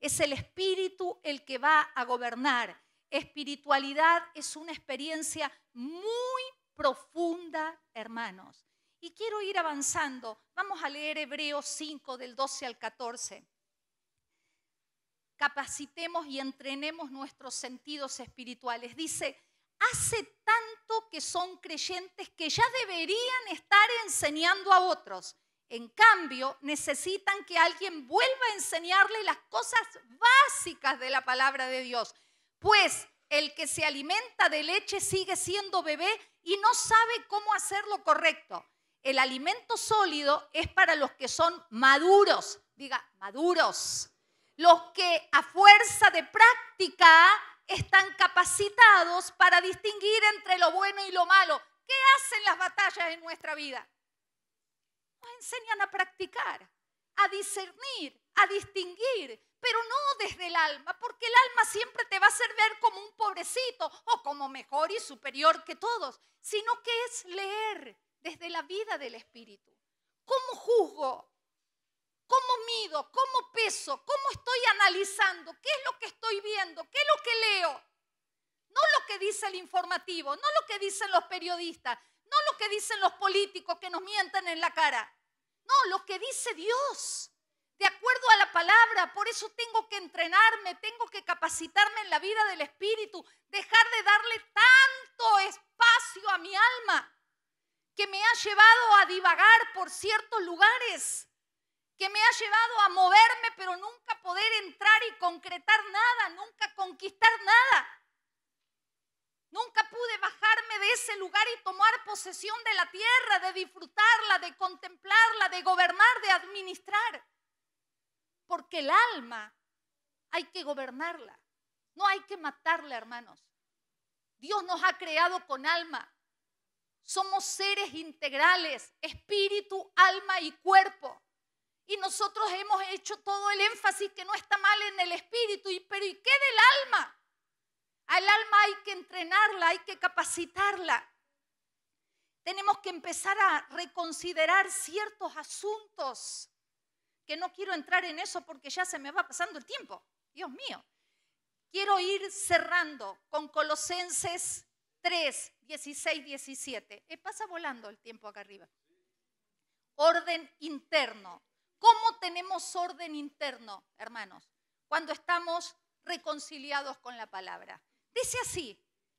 Es el espíritu el que va a gobernar. Espiritualidad es una experiencia muy profunda, hermanos. Y quiero ir avanzando. Vamos a leer Hebreos 5 del 12 al 14. Capacitemos y entrenemos nuestros sentidos espirituales. Dice, hace tanto que son creyentes que ya deberían estar enseñando a otros. En cambio, necesitan que alguien vuelva a enseñarle las cosas básicas de la palabra de Dios. Pues el que se alimenta de leche sigue siendo bebé y no sabe cómo hacer lo correcto. El alimento sólido es para los que son maduros, diga, maduros. Los que a fuerza de práctica están capacitados para distinguir entre lo bueno y lo malo. ¿Qué hacen las batallas en nuestra vida? Nos enseñan a practicar, a discernir, a distinguir, pero no desde el alma, porque el alma siempre te va a servir ver como un pobrecito o como mejor y superior que todos, sino que es leer, desde la vida del Espíritu. ¿Cómo juzgo? ¿Cómo mido? ¿Cómo peso? ¿Cómo estoy analizando? ¿Qué es lo que estoy viendo? ¿Qué es lo que leo? No lo que dice el informativo, no lo que dicen los periodistas, no lo que dicen los políticos que nos mienten en la cara. No, lo que dice Dios, de acuerdo a la palabra. Por eso tengo que entrenarme, tengo que capacitarme en la vida del Espíritu, dejar de darle tanto espacio a mi alma que me ha llevado a divagar por ciertos lugares, que me ha llevado a moverme pero nunca poder entrar y concretar nada, nunca conquistar nada. Nunca pude bajarme de ese lugar y tomar posesión de la tierra, de disfrutarla, de contemplarla, de gobernar, de administrar. Porque el alma hay que gobernarla, no hay que matarla, hermanos. Dios nos ha creado con alma. Somos seres integrales, espíritu, alma y cuerpo. Y nosotros hemos hecho todo el énfasis que no está mal en el espíritu, pero ¿y qué del alma? Al alma hay que entrenarla, hay que capacitarla. Tenemos que empezar a reconsiderar ciertos asuntos, que no quiero entrar en eso porque ya se me va pasando el tiempo, Dios mío. Quiero ir cerrando con Colosenses 3, 16, 17. ¿Qué pasa volando el tiempo acá arriba. Orden interno. ¿Cómo tenemos orden interno, hermanos? Cuando estamos reconciliados con la palabra. Dice así,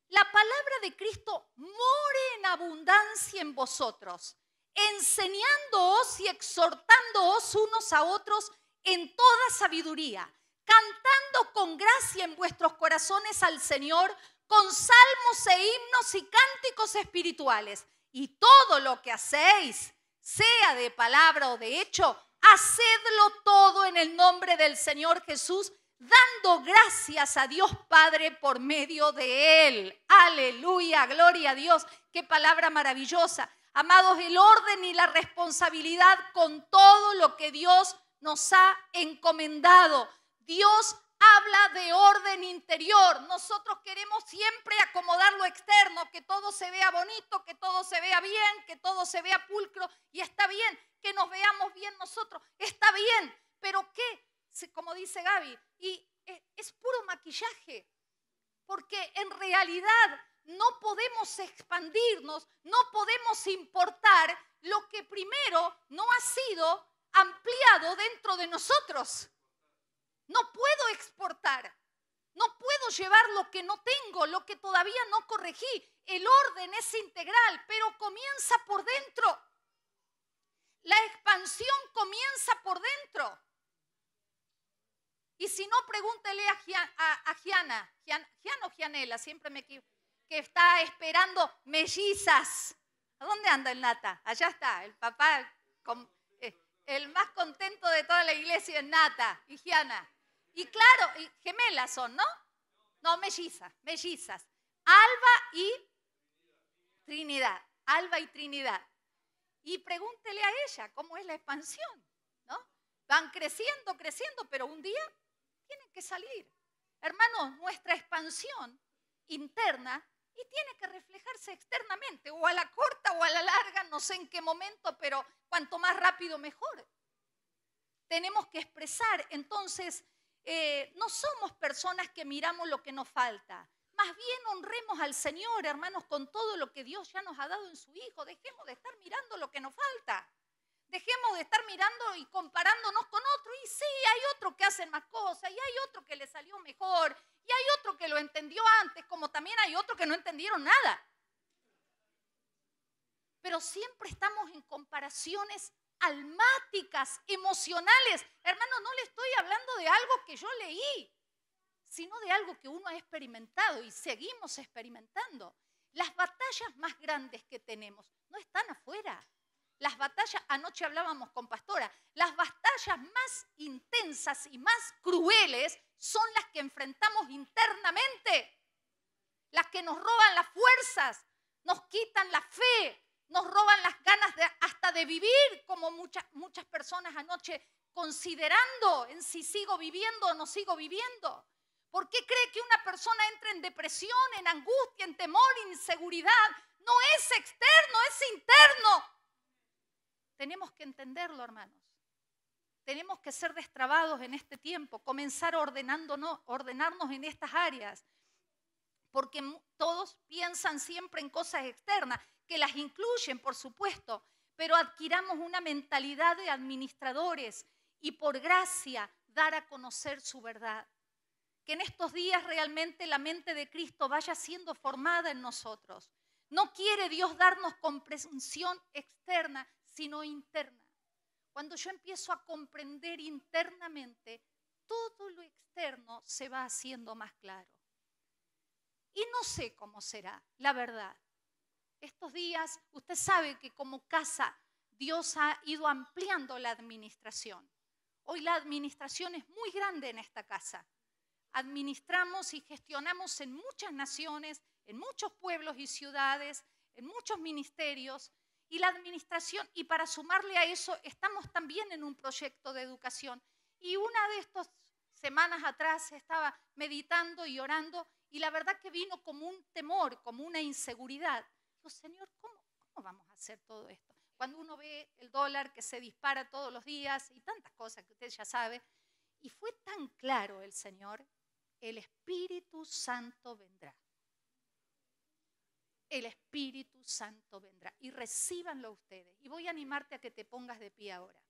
la palabra de Cristo more en abundancia en vosotros, enseñándoos y exhortándoos unos a otros en toda sabiduría, cantando con gracia en vuestros corazones al Señor, con salmos e himnos y cánticos espirituales. Y todo lo que hacéis, sea de palabra o de hecho, hacedlo todo en el nombre del Señor Jesús, dando gracias a Dios Padre por medio de Él. Aleluya, gloria a Dios. Qué palabra maravillosa. Amados, el orden y la responsabilidad con todo lo que Dios nos ha encomendado. Dios habla de orden interior. Nosotros queremos siempre acomodar lo externo, que todo se vea bonito, que todo se vea bien, que todo se vea pulcro. Y está bien que nos veamos bien nosotros. Está bien, pero ¿qué? Como dice Gaby, y eh, es puro maquillaje, porque en realidad no podemos expandirnos, no podemos importar lo que primero no ha sido ampliado dentro de nosotros. No puedo exportar. No puedo llevar lo que no tengo, lo que todavía no corregí. El orden es integral, pero comienza por dentro. La expansión comienza por dentro. Y si no, pregúntele a, a, Giana, o Gianela, siempre me equivoco, que está esperando mellizas. ¿A dónde anda el nata? Allá está, el papá, eh, el más contento de toda la iglesia es nata y Giana. Y claro, gemelas son, ¿no? No, mellizas, mellizas. Alba y Trinidad. Alba y Trinidad. Y pregúntele a ella cómo es la expansión, ¿no? Van creciendo, creciendo, pero un día tienen que salir. Hermanos, nuestra expansión interna y tiene que reflejarse externamente, o a la corta o a la larga, no sé en qué momento, pero cuanto más rápido mejor. Tenemos que expresar entonces eh, no somos personas que miramos lo que nos falta. Más bien honremos al Señor, hermanos, con todo lo que Dios ya nos ha dado en su Hijo. Dejemos de estar mirando lo que nos falta. Dejemos de estar mirando y comparándonos con otros. Y sí, hay otro que hace más cosas, y hay otro que le salió mejor, y hay otro que lo entendió antes, como también hay otro que no entendieron nada. Pero siempre estamos en comparaciones almáticas, emocionales. Hermano, no le estoy hablando de algo que yo leí, sino de algo que uno ha experimentado y seguimos experimentando. Las batallas más grandes que tenemos no están afuera. Las batallas, anoche hablábamos con Pastora, las batallas más intensas y más crueles son las que enfrentamos internamente, las que nos roban las fuerzas, nos quitan la fe, nos roban las ganas vivir como muchas muchas personas anoche considerando en si sigo viviendo o no sigo viviendo. ¿Por qué cree que una persona entra en depresión, en angustia, en temor, en inseguridad? No es externo, es interno. Tenemos que entenderlo, hermanos. Tenemos que ser destrabados en este tiempo, comenzar ordenándonos, ordenarnos en estas áreas, porque todos piensan siempre en cosas externas, que las incluyen, por supuesto, pero adquiramos una mentalidad de administradores y por gracia dar a conocer su verdad. Que en estos días realmente la mente de Cristo vaya siendo formada en nosotros. No quiere Dios darnos comprensión externa, sino interna. Cuando yo empiezo a comprender internamente, todo lo externo se va haciendo más claro. Y no sé cómo será, la verdad estos días, usted sabe que como casa Dios ha ido ampliando la administración. Hoy la administración es muy grande en esta casa. Administramos y gestionamos en muchas naciones, en muchos pueblos y ciudades, en muchos ministerios. Y la administración, y para sumarle a eso, estamos también en un proyecto de educación. Y una de estas semanas atrás estaba meditando y orando y la verdad que vino como un temor, como una inseguridad Señor, ¿cómo, vamos a hacer todo esto? Cuando uno ve el dólar que se dispara todos los días y tantas cosas que usted ya sabe, y fue tan claro el Señor, el Espíritu Santo vendrá. El Espíritu Santo vendrá. Y recíbanlo ustedes. Y voy a animarte a que te pongas de pie ahora.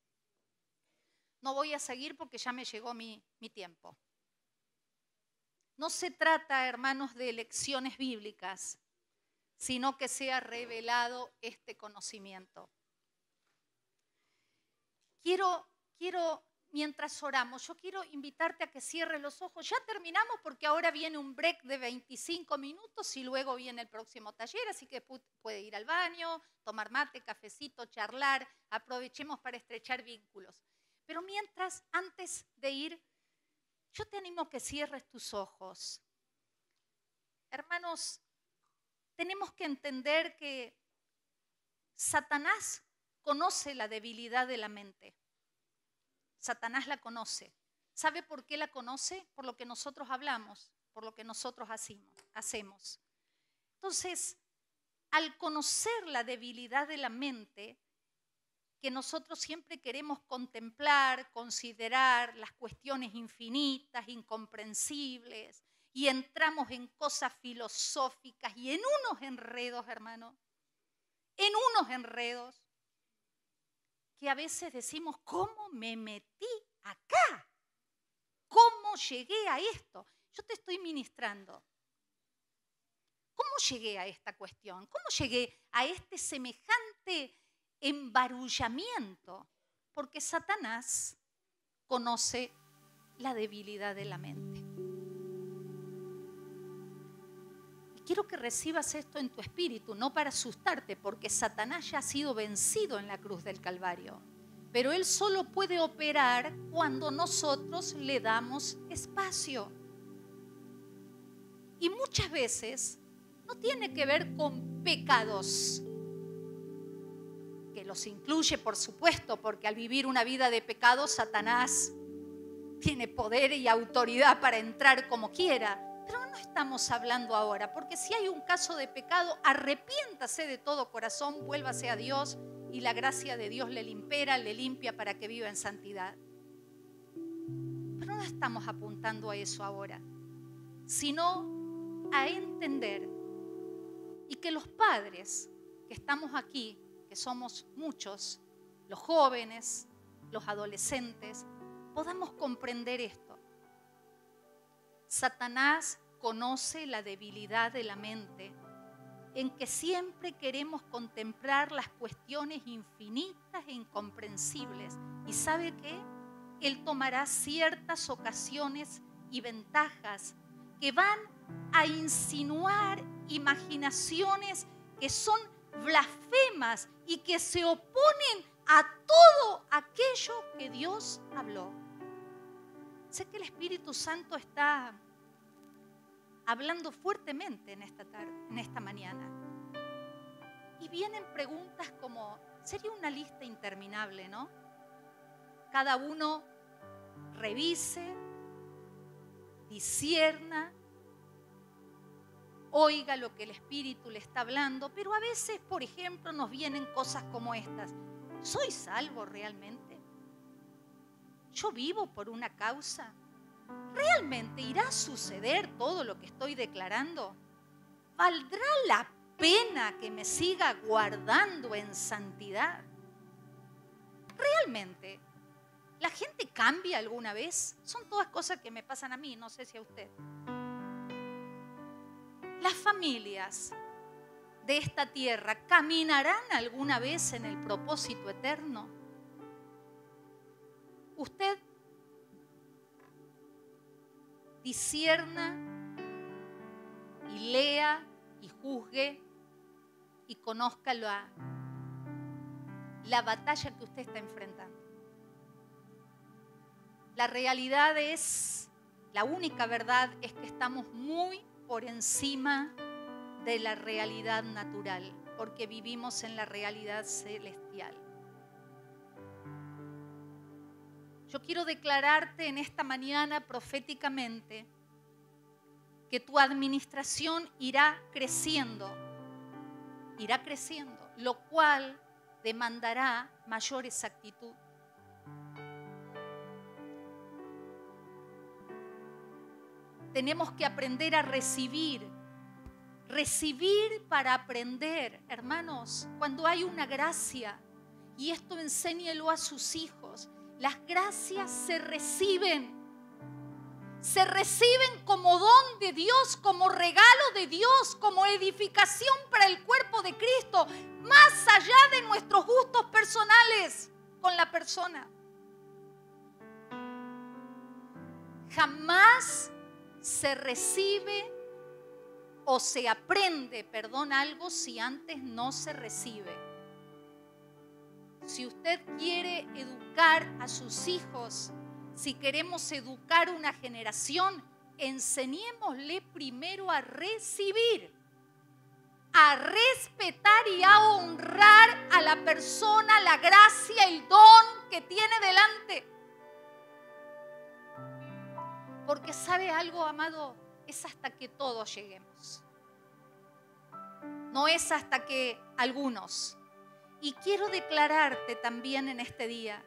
No voy a seguir porque ya me llegó mi tiempo. No se trata, hermanos, de lecciones bíblicas sino que sea revelado este conocimiento. Quiero, quiero, mientras oramos, yo quiero invitarte a que cierres los ojos. Ya terminamos porque ahora viene un break de 25 minutos y luego viene el próximo taller, así que puede ir al baño, tomar mate, cafecito, charlar, aprovechemos para estrechar vínculos. Pero mientras, antes de ir, yo te animo a que cierres tus ojos. Hermanos, tenemos que entender que Satanás conoce la debilidad de la mente. Satanás la conoce. ¿Sabe por qué la conoce? Por lo que nosotros hablamos, por lo que nosotros hacemos. Entonces, al conocer la debilidad de la mente, que nosotros siempre queremos contemplar, considerar las cuestiones infinitas, incomprensibles, y entramos en cosas filosóficas y en unos enredos, hermano, en unos enredos que a veces decimos, ¿cómo me metí acá? ¿Cómo llegué a esto? Yo te estoy ministrando. ¿Cómo llegué a esta cuestión? ¿Cómo llegué a este semejante embarullamiento? Porque Satanás conoce la debilidad de la mente. quiero que recibas esto en tu espíritu, no para asustarte, porque Satanás ya ha sido vencido en la cruz del Calvario. Pero él solo puede operar cuando nosotros le damos espacio. Y muchas veces no tiene que ver con pecados, que los incluye por supuesto, porque al vivir una vida de pecados, Satanás tiene poder y autoridad para entrar como quiera pero no estamos hablando ahora, porque si hay un caso de pecado, arrepiéntase de todo corazón, vuélvase a Dios y la gracia de Dios le limpera, le limpia para que viva en santidad. Pero no estamos apuntando a eso ahora, sino a entender y que los padres que estamos aquí, que somos muchos, los jóvenes, los adolescentes, podamos comprender esto Satanás conoce la debilidad de la mente, en que siempre queremos contemplar las cuestiones infinitas e incomprensibles. ¿Y sabe qué? Él tomará ciertas ocasiones y ventajas que van a insinuar imaginaciones que son blasfemas y que se oponen a todo aquello que Dios habló. Sé que el Espíritu Santo está hablando fuertemente en esta en esta mañana. Y vienen preguntas como, sería una lista interminable, ¿no? Cada uno revise, disierna, oiga lo que el Espíritu le está hablando, pero a veces, por ejemplo, nos vienen cosas como estas. ¿Soy salvo realmente? yo vivo por una causa. ¿Realmente irá a suceder todo lo que estoy declarando? ¿Valdrá la pena que me siga guardando en santidad? ¿Realmente la gente cambia alguna vez? Son todas cosas que me pasan a mí, no sé si a usted. Las familias de esta tierra caminarán alguna vez en el propósito eterno. Usted disierna y lea y juzgue y conozca la, la batalla que usted está enfrentando. La realidad es, la única verdad es que estamos muy por encima de la realidad natural, porque vivimos en la realidad celestial. Yo quiero declararte en esta mañana proféticamente que tu administración irá creciendo, irá creciendo, lo cual demandará mayor exactitud. Tenemos que aprender a recibir, recibir para aprender, hermanos, cuando hay una gracia, y esto enséñelo a sus hijos las gracias se reciben. Se reciben como don de Dios, como regalo de Dios, como edificación para el cuerpo de Cristo, más allá de nuestros gustos personales con la persona. Jamás se recibe o se aprende, perdón, algo si antes no se recibe. Si usted quiere educar a sus hijos, si queremos educar una generación, enseñémosle primero a recibir, a respetar y a honrar a la persona, la gracia, el don que tiene delante. Porque sabe algo, amado, es hasta que todos lleguemos. No es hasta que algunos. Y quiero declararte también en este día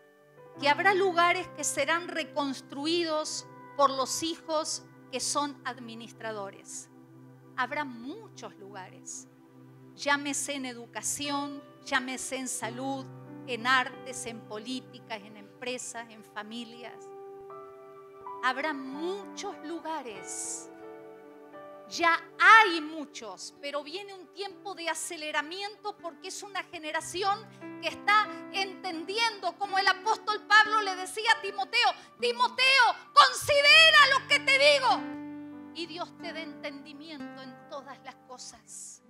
que habrá lugares que serán reconstruidos por los hijos que son administradores. Habrá muchos lugares, llámese en educación, llámese en salud, en artes, en políticas, en empresas, en familias. Habrá muchos lugares ya hay muchos, pero viene un tiempo de aceleramiento porque es una generación que está entendiendo, como el apóstol Pablo le decía a Timoteo, Timoteo, considera lo que te digo. Y Dios te dé entendimiento en todas las cosas.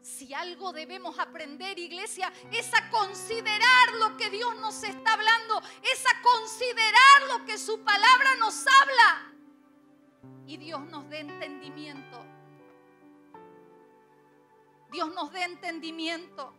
Si algo debemos aprender, iglesia, es a considerar lo que Dios nos está hablando, es a considerar lo que su palabra nos habla y Dios nos dé entendimiento. Dios nos dé entendimiento.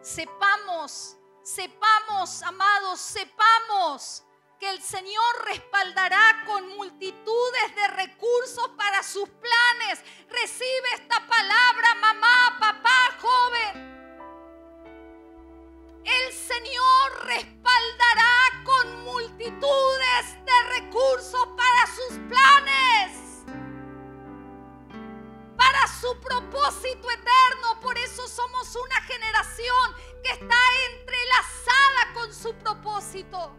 Sepamos, sepamos, amados, sepamos que el Señor respaldará con multitudes de recursos para sus planes. Recibe esta palabra, mamá, papá, joven. El Señor respaldará con multitudes de recursos para sus planes, para su propósito eterno. Por eso somos una generación que está entrelazada con su propósito.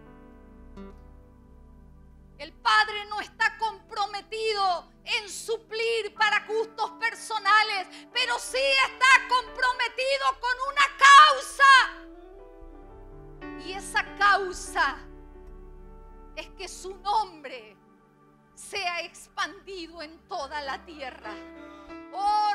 El Padre no está comprometido en suplir para gustos personales, pero sí está comprometido con una causa y esa causa es que su nombre sea expandido en toda la tierra. Oh,